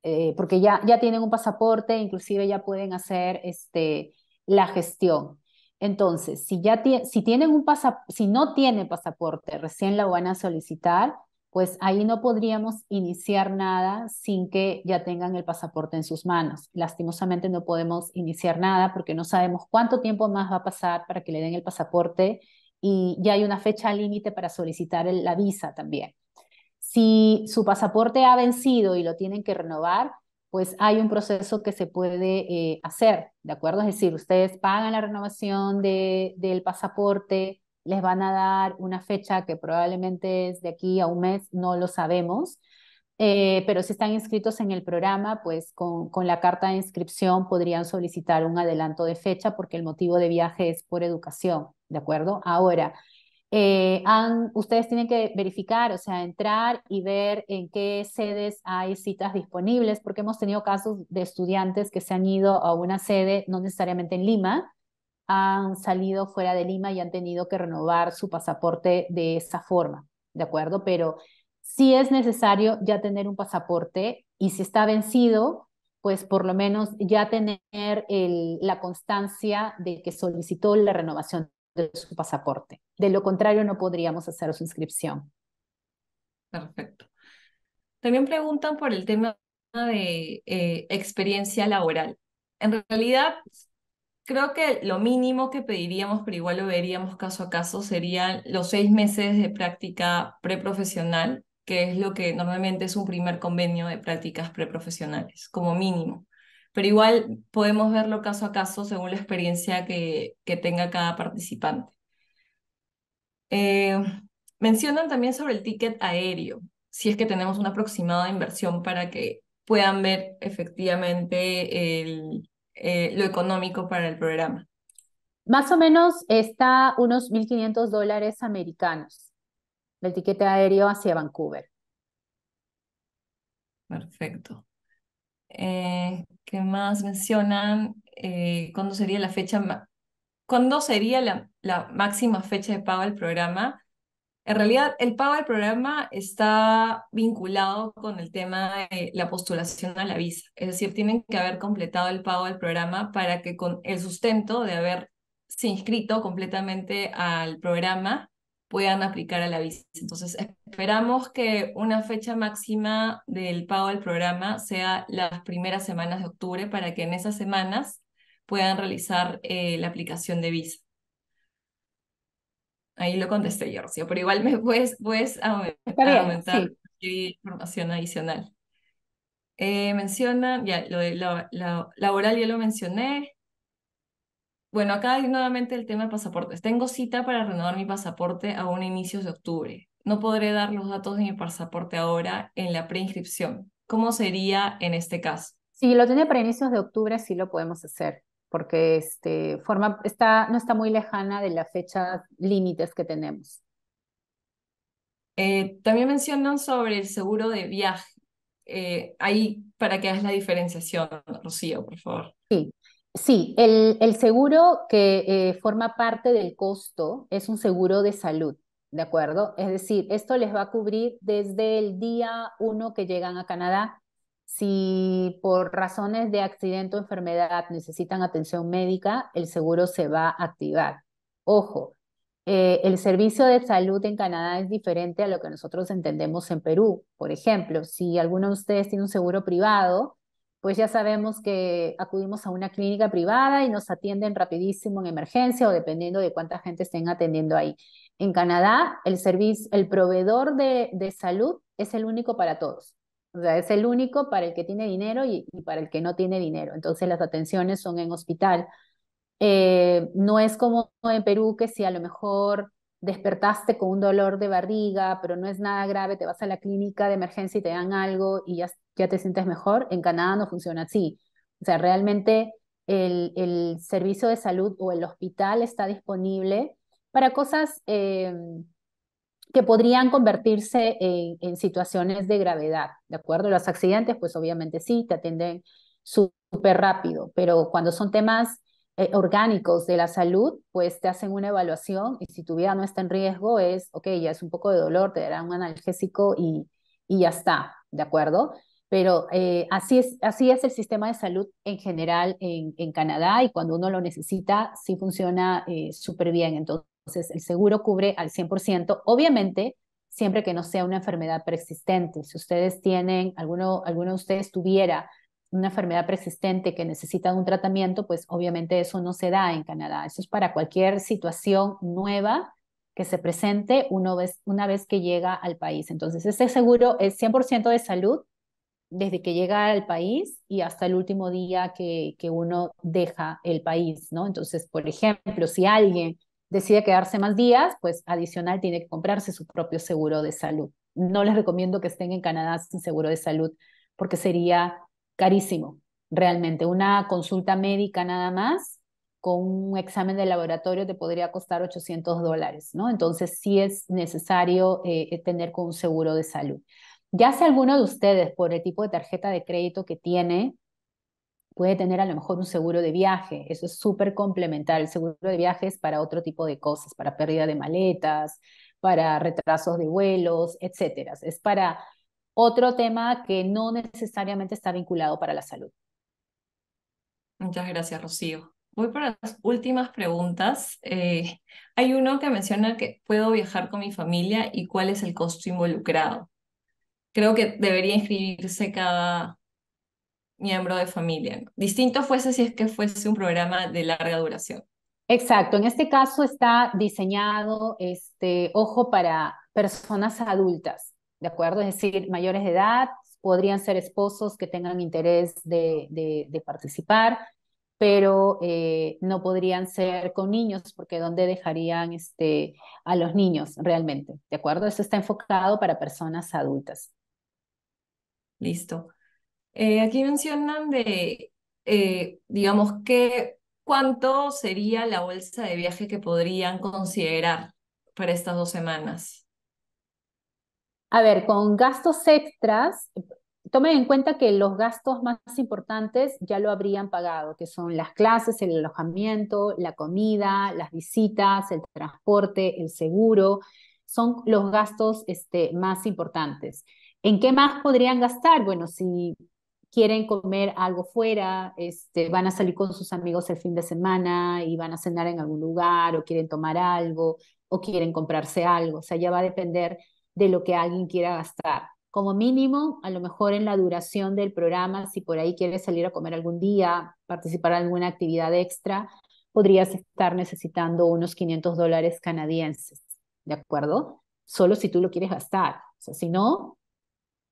eh, porque ya, ya tienen un pasaporte, inclusive ya pueden hacer este, la gestión. Entonces, si, ya si, tienen un si no tiene pasaporte, recién la van a solicitar, pues ahí no podríamos iniciar nada sin que ya tengan el pasaporte en sus manos. Lastimosamente no podemos iniciar nada porque no sabemos cuánto tiempo más va a pasar para que le den el pasaporte y ya hay una fecha límite para solicitar la visa también. Si su pasaporte ha vencido y lo tienen que renovar, pues hay un proceso que se puede eh, hacer, ¿de acuerdo? Es decir, ustedes pagan la renovación del pasaporte, les van a dar una fecha que probablemente es de aquí a un mes, no lo sabemos, eh, pero si están inscritos en el programa, pues con, la carta de inscripción podrían solicitar un adelanto de fecha porque el motivo de viaje es por educación, ¿de acuerdo? Ahora, eh, han, ustedes tienen que verificar, o sea, entrar y ver en qué sedes hay citas disponibles, porque hemos tenido casos de estudiantes que se han ido a una sede, no necesariamente en Lima, han salido fuera de Lima y han tenido que renovar su pasaporte de esa forma, ¿de acuerdo? Pero si es necesario ya tener un pasaporte y si está vencido, pues por lo menos ya tener la constancia de que solicitó la renovación de su pasaporte. De lo contrario, no podríamos hacer su inscripción. Perfecto. También preguntan por el tema de eh, experiencia laboral. En realidad, creo que lo mínimo que pediríamos, pero igual lo veríamos caso a caso, serían los seis meses de práctica preprofesional que es lo que normalmente es un primer convenio de prácticas preprofesionales, como mínimo. Pero igual podemos verlo caso a caso según la experiencia que, tenga cada participante. Eh, mencionan también sobre el ticket aéreo, si es que tenemos una aproximada inversión para que puedan ver efectivamente eh, lo económico para el programa. Más o menos está unos 1.500 dólares americanos la etiqueta aéreo hacia Vancouver. Perfecto. Eh, ¿Qué más mencionan? Eh, ¿Cuándo sería la fecha? ¿Cuándo sería la, la máxima fecha de pago del programa? En realidad, el pago del programa está vinculado con el tema de la postulación a la visa. Es decir, tienen que haber completado el pago del programa para que con el sustento de haberse inscrito completamente al programa puedan aplicar a la visa. Entonces, esperamos que una fecha máxima del pago del programa sea las primeras semanas de octubre para que en esas semanas puedan realizar eh, la aplicación de visa. Ahí lo contesté, Rocío, pero igual me puedes, puedes aumentar, aumentar información adicional. Eh, mencionan, ya, lo de la, laboral ya lo mencioné. Bueno, acá hay nuevamente el tema de pasaportes. Tengo cita para renovar mi pasaporte a un inicio de octubre. No podré dar los datos de mi pasaporte ahora en la preinscripción. ¿Cómo sería en este caso? Si lo tiene para inicios de octubre, sí lo podemos hacer, porque este, forma, está, no está muy lejana de la fecha límites que tenemos. Eh, también mencionan sobre el seguro de viaje. Eh, ahí para que hagas la diferenciación, Rocío, por favor. Sí, Sí, el, seguro que eh, forma parte del costo es un seguro de salud, ¿de acuerdo? Es decir, esto les va a cubrir desde el día uno que llegan a Canadá. Si por razones de accidente o enfermedad necesitan atención médica, el seguro se va a activar. Ojo, eh, el servicio de salud en Canadá es diferente a lo que nosotros entendemos en Perú. Por ejemplo, si alguno de ustedes tiene un seguro privado, pues ya sabemos que acudimos a una clínica privada y nos atienden rapidísimo en emergencia o dependiendo de cuánta gente estén atendiendo ahí. En Canadá, el servicio, el proveedor de, salud es el único para todos. O sea, es el único para el que tiene dinero y, para el que no tiene dinero. Entonces las atenciones son en hospital. Eh, no es como en Perú que si a lo mejor despertaste con un dolor de barriga, pero no es nada grave, te vas a la clínica de emergencia y te dan algo y ya, ya te sientes mejor, en Canadá no funciona así. O sea, realmente el, servicio de salud o el hospital está disponible para cosas em, que podrían convertirse en, en, situaciones de gravedad, ¿de acuerdo? Los accidentes, pues obviamente sí, te atienden súper rápido, pero cuando son temas eh, orgánicos de la salud, pues te hacen una evaluación y si tu vida no está en riesgo es, ok, ya es un poco de dolor, te darán un analgésico y, ya está, ¿de acuerdo? Pero eh, así, es, así es el sistema de salud en general en, Canadá y cuando uno lo necesita, sí funciona eh, súper bien. Entonces, el seguro cubre al 100%, obviamente, siempre que no sea una enfermedad persistente. Si ustedes tienen, alguno, alguno de ustedes tuviera una enfermedad persistente que necesita un tratamiento, pues obviamente eso no se da en Canadá. Eso es para cualquier situación nueva que se presente una vez, una vez que llega al país. Entonces, ese seguro es 100% de salud desde que llega al país y hasta el último día que, que uno deja el país, ¿no? Entonces, por ejemplo, si alguien decide quedarse más días, pues adicional tiene que comprarse su propio seguro de salud. No les recomiendo que estén en Canadá sin seguro de salud porque sería carísimo, realmente. Una consulta médica nada más con un examen de laboratorio te podría costar 800 dólares, ¿no? Entonces sí es necesario eh, eh, tener con un seguro de salud. Ya sé alguno de ustedes, por el tipo de tarjeta de crédito que tiene, puede tener a lo mejor un seguro de viaje, eso es súper complementar, El seguro de viaje es para otro tipo de cosas, para pérdida de maletas, para retrasos de vuelos, etcétera. Es para otro tema que no necesariamente está vinculado para la salud. Muchas gracias, Rocío. Voy para las últimas preguntas. Eh, hay uno que menciona que puedo viajar con mi familia y cuál es el costo involucrado. Creo que debería inscribirse cada miembro de familia. Distinto fuese si es que fuese un programa de larga duración. Exacto, en este caso está diseñado, este, ojo, para personas adultas. ¿de acuerdo? Es decir, mayores de edad, podrían ser esposos que tengan interés de, participar, pero eh, no podrían ser con niños porque ¿dónde dejarían este, a los niños realmente? ¿De acuerdo? Eso está enfocado para personas adultas. Listo. Eh, aquí mencionan de, eh, digamos, que cuánto sería la bolsa de viaje que podrían considerar para estas dos semanas. A ver, con gastos extras, tomen en cuenta que los gastos más importantes ya lo habrían pagado, que son las clases, el alojamiento, la comida, las visitas, el transporte, el seguro, son los gastos este, más importantes. ¿En qué más podrían gastar? Bueno, si quieren comer algo fuera, este, van a salir con sus amigos el fin de semana y van a cenar en algún lugar o quieren tomar algo o quieren comprarse algo, o sea, ya va a depender de lo que alguien quiera gastar. Como mínimo, a lo mejor en la duración del programa, si por ahí quieres salir a comer algún día, participar en alguna actividad extra, podrías estar necesitando unos 500 dólares canadienses, ¿de acuerdo? Solo si tú lo quieres gastar. si no,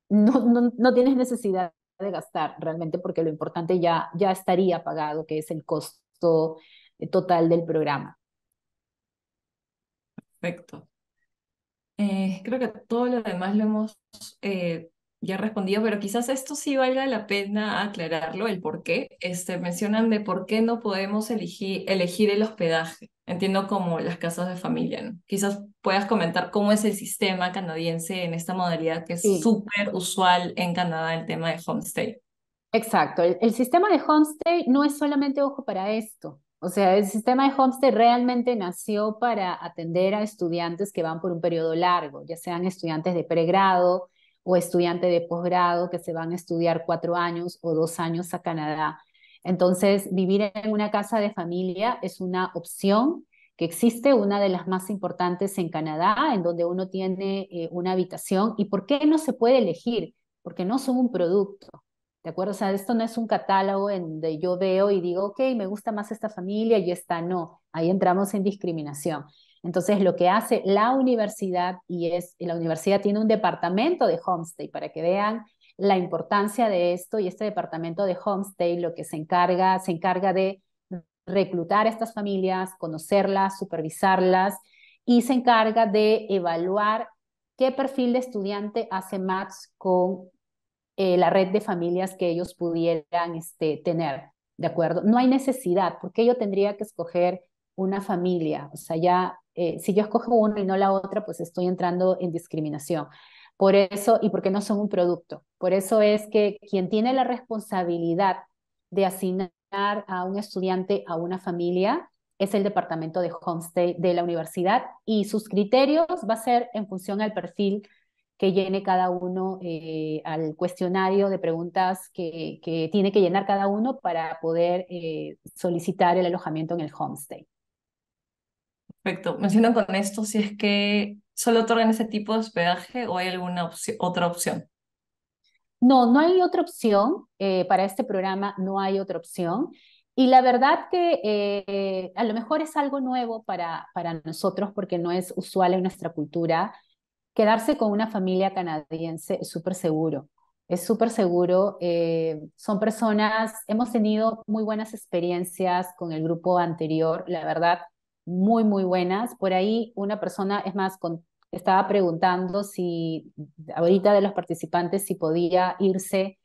no, no, no tienes necesidad de gastar realmente porque lo importante ya, ya estaría pagado, que es el costo eh, total del programa. Perfecto. Eh, creo que todo lo demás lo hemos eh, ya respondido, pero quizás esto sí valga la pena aclararlo, el por qué. Este, mencionan de por qué no podemos elegir, elegir el hospedaje. Entiendo como las casas de familia, Quizás puedas comentar cómo es el sistema canadiense en esta modalidad que es súper usual en Canadá, el tema de homestay. Exacto, el sistema de homestay no es solamente ojo para esto. O sea, el sistema de Homestay realmente nació para atender a estudiantes que van por un periodo largo, ya sean estudiantes de pregrado o estudiantes de posgrado que se van a estudiar cuatro años o dos años a Canadá. Entonces, vivir en una casa de familia es una opción que existe, una de las más importantes en Canadá, en donde uno tiene eh, una habitación. ¿Y por qué no se puede elegir? Porque no son un producto. ¿De acuerdo? O sea, esto no es un catálogo en donde yo veo y digo, ok, me gusta más esta familia y esta no. Ahí entramos en discriminación. Entonces, lo que hace la universidad y es, la universidad tiene un departamento de homestay para que vean la importancia de esto y este departamento de homestay lo que se encarga, se encarga de reclutar estas familias, conocerlas, supervisarlas y se encarga de evaluar qué perfil de estudiante hace match con eh, la red de familias que ellos pudieran este, tener, ¿de acuerdo? No hay necesidad, porque yo tendría que escoger una familia, o sea, ya, eh, si yo escojo una y no la otra, pues estoy entrando en discriminación. Por eso, y porque no son un producto, por eso es que quien tiene la responsabilidad de asignar a un estudiante a una familia es el departamento de homestay de la universidad y sus criterios va a ser en función al perfil que llene cada uno eh, al cuestionario de preguntas que, tiene que llenar cada uno para poder eh, solicitar el alojamiento en el homestay. Perfecto. Mencionan con esto si es que solo otorgan ese tipo de hospedaje o hay alguna otra opción. No, no hay otra opción. Eh, para este programa no hay otra opción. Y la verdad que a lo mejor es algo nuevo para, para nosotros porque no es usual en nuestra cultura quedarse con una familia canadiense es súper seguro. Es súper seguro. Eh, son personas, hemos tenido muy buenas experiencias con el grupo anterior, la verdad, muy, muy buenas. Por ahí una persona, es más, estaba preguntando si ahorita de los participantes, si podía irse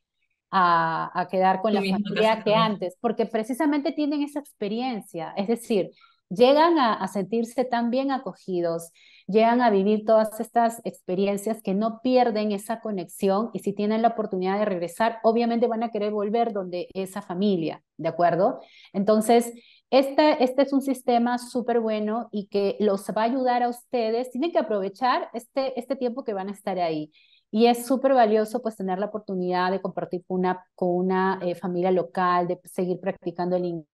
a, a quedar con la familia que antes, porque precisamente tienen esa experiencia. Es decir, llegan a sentirse tan bien acogidos llegan a vivir todas estas experiencias que no pierden esa conexión y si tienen la oportunidad de regresar, obviamente van a querer volver donde esa familia, ¿de acuerdo? Entonces, este, este es un sistema súper bueno y que los va a ayudar a ustedes. Tienen que aprovechar este, este tiempo que van a estar ahí. Y es súper valioso pues tener la oportunidad de compartir con una, con una eh, familia local, de seguir practicando el inglés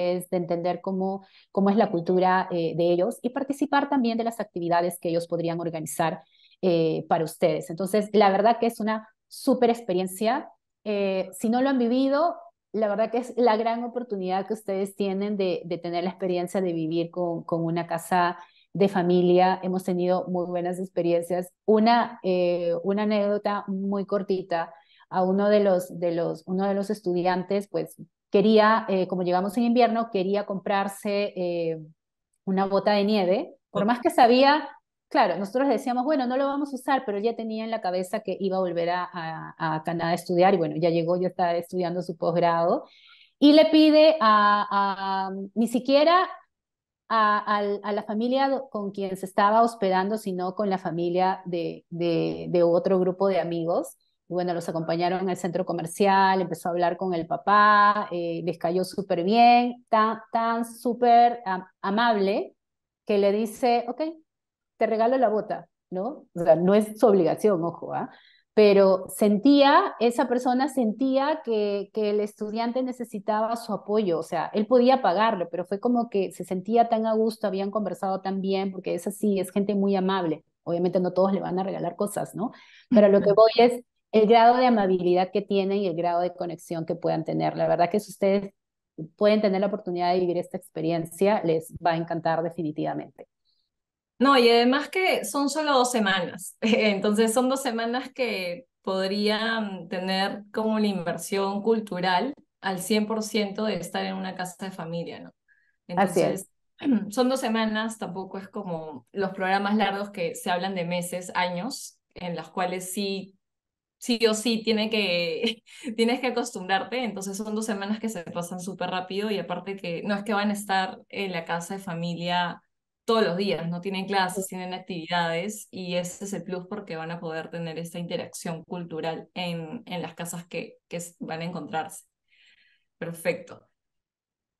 de entender cómo, cómo es la cultura eh, de ellos y participar también de las actividades que ellos podrían organizar eh, para ustedes. Entonces, la verdad que es una súper experiencia. Eh, si no lo han vivido, la verdad que es la gran oportunidad que ustedes tienen de, tener la experiencia de vivir con, una casa de familia. Hemos tenido muy buenas experiencias. Una, una anécdota muy cortita a uno de los, de los, uno de los estudiantes, pues quería, eh, como llegamos en invierno, quería comprarse eh, una bota de nieve, por más que sabía, claro, nosotros decíamos, bueno, no lo vamos a usar, pero ya tenía en la cabeza que iba a volver a, Canadá a estudiar y bueno, ya llegó, ya está estudiando su posgrado. Y le pide a, ni siquiera a, la familia con quien se estaba hospedando, sino con la familia de otro grupo de amigos y bueno, los acompañaron al centro comercial, empezó a hablar con el papá, eh, les cayó súper bien, tan, tan súper amable que le dice, ok, te regalo la bota, ¿no? O sea, no es su obligación, ojo, ¿ah? Pero sentía, esa persona sentía que, que el estudiante necesitaba su apoyo, o sea, él podía pagarle, pero fue como que se sentía tan a gusto, habían conversado tan bien, porque es así, es gente muy amable. Obviamente no todos le van a regalar cosas, ¿no? Pero lo que voy es, el grado de amabilidad que tienen y el grado de conexión que puedan tener. La verdad que si ustedes pueden tener la oportunidad de vivir esta experiencia, les va a encantar definitivamente. No, y además que son solo dos semanas, (laughs) entonces son dos semanas que podrían tener como una inversión cultural al 100% de estar en una casa de familia, ¿no? Entonces, Así es. (clears throat) son dos semanas, tampoco es como los programas largos que se hablan de meses, años, en los cuales sí sí o sí tiene que, (laughs) tienes que acostumbrarte, entonces son dos semanas que se pasan súper rápido y aparte que no es que van a estar en la casa de familia todos los días, no tienen clases, tienen actividades y ese es el plus porque van a poder tener esta interacción cultural en, las casas que, van a encontrarse. Perfecto.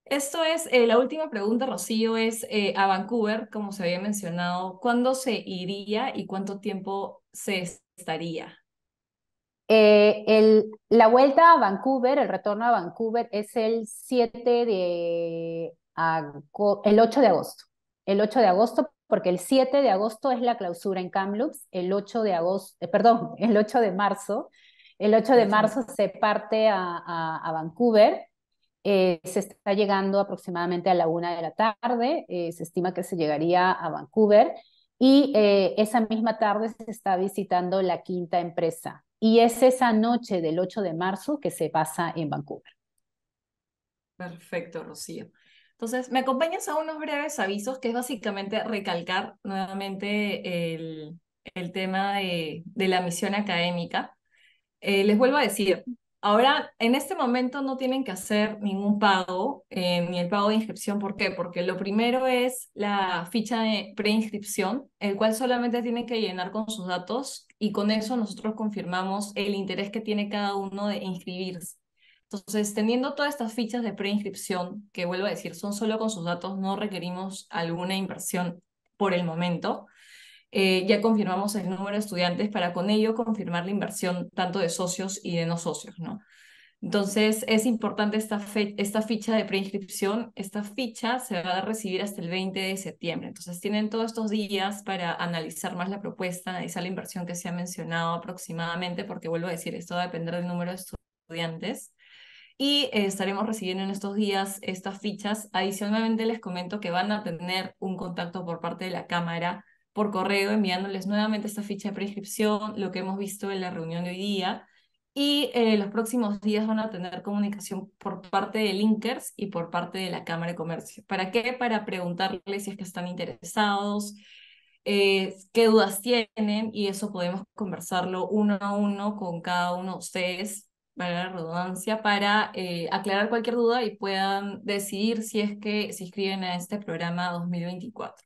Esto es, eh, la última pregunta, Rocío, es eh, a Vancouver, como se había mencionado, ¿cuándo se iría y cuánto tiempo se estaría? Eh, el, la vuelta a Vancouver, el retorno a Vancouver es el 7 de el 8 de agosto. El 8 de agosto, porque el 7 de agosto es la clausura en Kamloops, el 8 de agosto, eh, perdón, (laughs) el 8 de marzo. El 8 de marzo se parte a, Vancouver. Eh, se está llegando aproximadamente a la una de la tarde. se estima que se llegaría a Vancouver. Y esa misma tarde se está visitando la quinta empresa, y es esa noche del 8 de marzo que se pasa en Vancouver. Perfecto, Rocío. Entonces, me acompañas a unos breves avisos, que es básicamente recalcar nuevamente el, tema de, la misión académica. Eh, les vuelvo a decir, Ahora, en este momento no tienen que hacer ningún pago, eh, ni el pago de inscripción. ¿Por qué? Porque lo primero es la ficha de preinscripción, el cual solamente tiene que llenar con sus datos y con eso nosotros confirmamos el interés que tiene cada uno de inscribirse. Entonces, teniendo todas estas fichas de preinscripción, que vuelvo a decir, son solo con sus datos, no requerimos alguna inversión por el momento. Eh, ya confirmamos el número de estudiantes para con ello confirmar la inversión tanto de socios y de no socios, ¿no? Entonces, es importante esta, esta ficha de preinscripción. Esta ficha se va a recibir hasta el 20 de septiembre. Entonces, tienen todos estos días para analizar más la propuesta, analizar la inversión que se ha mencionado aproximadamente, porque vuelvo a decir, esto va a depender del número de estudiantes. Y eh, estaremos recibiendo en estos días estas fichas. Adicionalmente, les comento que van a tener un contacto por parte de la Cámara por correo enviándoles nuevamente esta ficha de prescripción, lo que hemos visto en la reunión de hoy día. Y eh, los próximos días van a tener comunicación por parte de Linkers y por parte de la Cámara de Comercio. ¿Para qué? Para preguntarles si es que están interesados, eh, qué dudas tienen y eso podemos conversarlo uno a uno con cada uno de ustedes, para la redundancia, para eh, aclarar cualquier duda y puedan decidir si es que se inscriben a este programa 2024.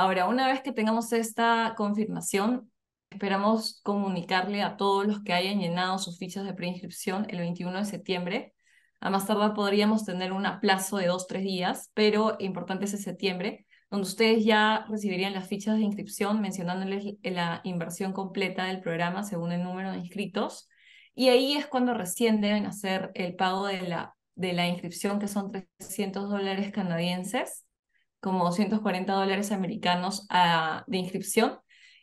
Ahora, una vez que tengamos esta confirmación, esperamos comunicarle a todos los que hayan llenado sus fichas de preinscripción el 21 de septiembre. A más tardar podríamos tener un plazo de dos, tres días, pero importante es ese septiembre, donde ustedes ya recibirían las fichas de inscripción mencionándoles la inversión completa del programa según el número de inscritos. Y ahí es cuando recién deben hacer el pago de la, de la inscripción, que son 300 dólares canadienses como 240 dólares americanos ah, de inscripción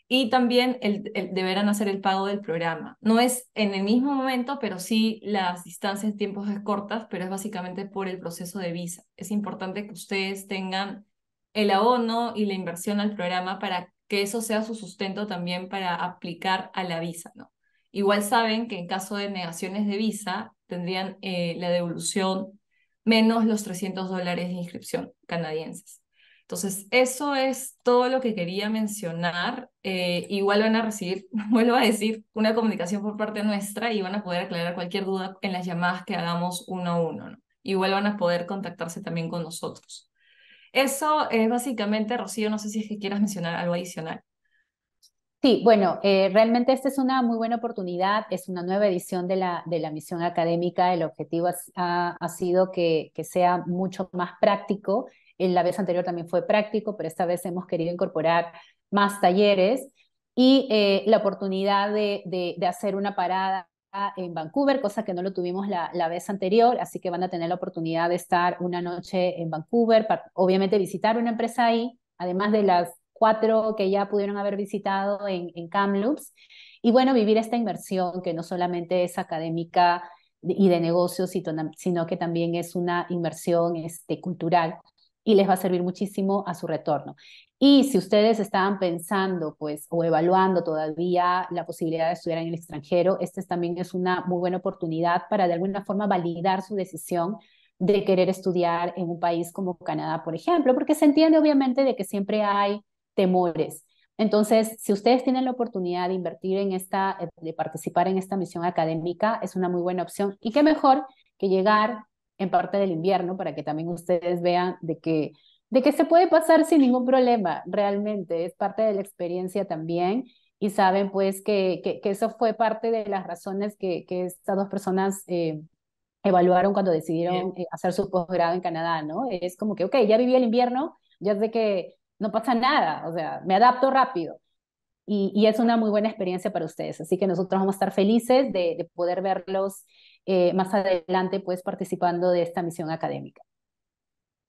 y también el, deberán hacer el pago del programa. No es en el mismo momento, pero sí las distancias tiempos es cortas, pero es básicamente por el proceso de visa. Es importante que ustedes tengan el abono y la inversión al programa para que eso sea su sustento también para aplicar a la visa, ¿no? Igual saben que en caso de negaciones de visa tendrían eh, la devolución menos los 300 dólares de inscripción canadienses. Entonces, eso es todo lo que quería mencionar. Eh, igual van a recibir, (laughs) vuelvo a decir, una comunicación por parte nuestra y van a poder aclarar cualquier duda en las llamadas que hagamos uno a uno. Igual van a poder contactarse también con nosotros. Eso es básicamente, Rocío, no sé si es que quieras mencionar algo adicional. Sí, bueno, eh, realmente esta es una muy buena oportunidad, es una nueva edición de la, de la misión académica, el objetivo ha, ha sido que, que, sea mucho más práctico la vez anterior también fue práctico, pero esta vez hemos querido incorporar más talleres y eh, la oportunidad de, hacer una parada en Vancouver, cosa que no lo tuvimos la, vez anterior, así que van a tener la oportunidad de estar una noche en Vancouver, para, obviamente visitar una empresa ahí, además de las cuatro que ya pudieron haber visitado en, Kamloops, y bueno, vivir esta inversión que no solamente es académica y de negocios, sino que también es una inversión este, cultural y les va a servir muchísimo a su retorno. Y si ustedes estaban pensando, pues, o evaluando todavía la posibilidad de estudiar en el extranjero, esta también es una muy buena oportunidad para de alguna forma validar su decisión de querer estudiar en un país como Canadá, por ejemplo, porque se entiende obviamente de que siempre hay temores. Entonces, si ustedes tienen la oportunidad de invertir en esta, eh, de participar en esta misión académica, es una muy buena opción. Y qué mejor que llegar en parte del invierno para que también ustedes vean de que, de que se puede pasar sin ningún problema, realmente, es parte de la experiencia también. Y saben pues que, que, eso fue parte de las razones que, que estas dos personas eh, evaluaron cuando decidieron eh, hacer su posgrado en Canadá, ¿no? Es como que, ok, ya viví el invierno, ya sé que no pasa nada, o sea, me adapto rápido. Y, y, es una muy buena experiencia para ustedes. Así que nosotros vamos a estar felices de, de poder verlos eh, más adelante pues participando de esta misión académica.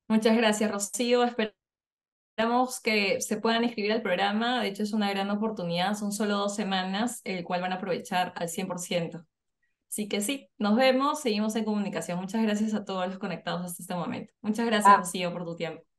Muchas gracias, Rocío. Esperamos que se puedan inscribir al programa. De hecho, es una gran oportunidad. Son solo dos semanas, el cual van a aprovechar al 100%. Así que sí, nos vemos, seguimos en comunicación. Muchas gracias a todos los conectados hasta este momento. Muchas gracias, ah. Rocío, por tu tiempo.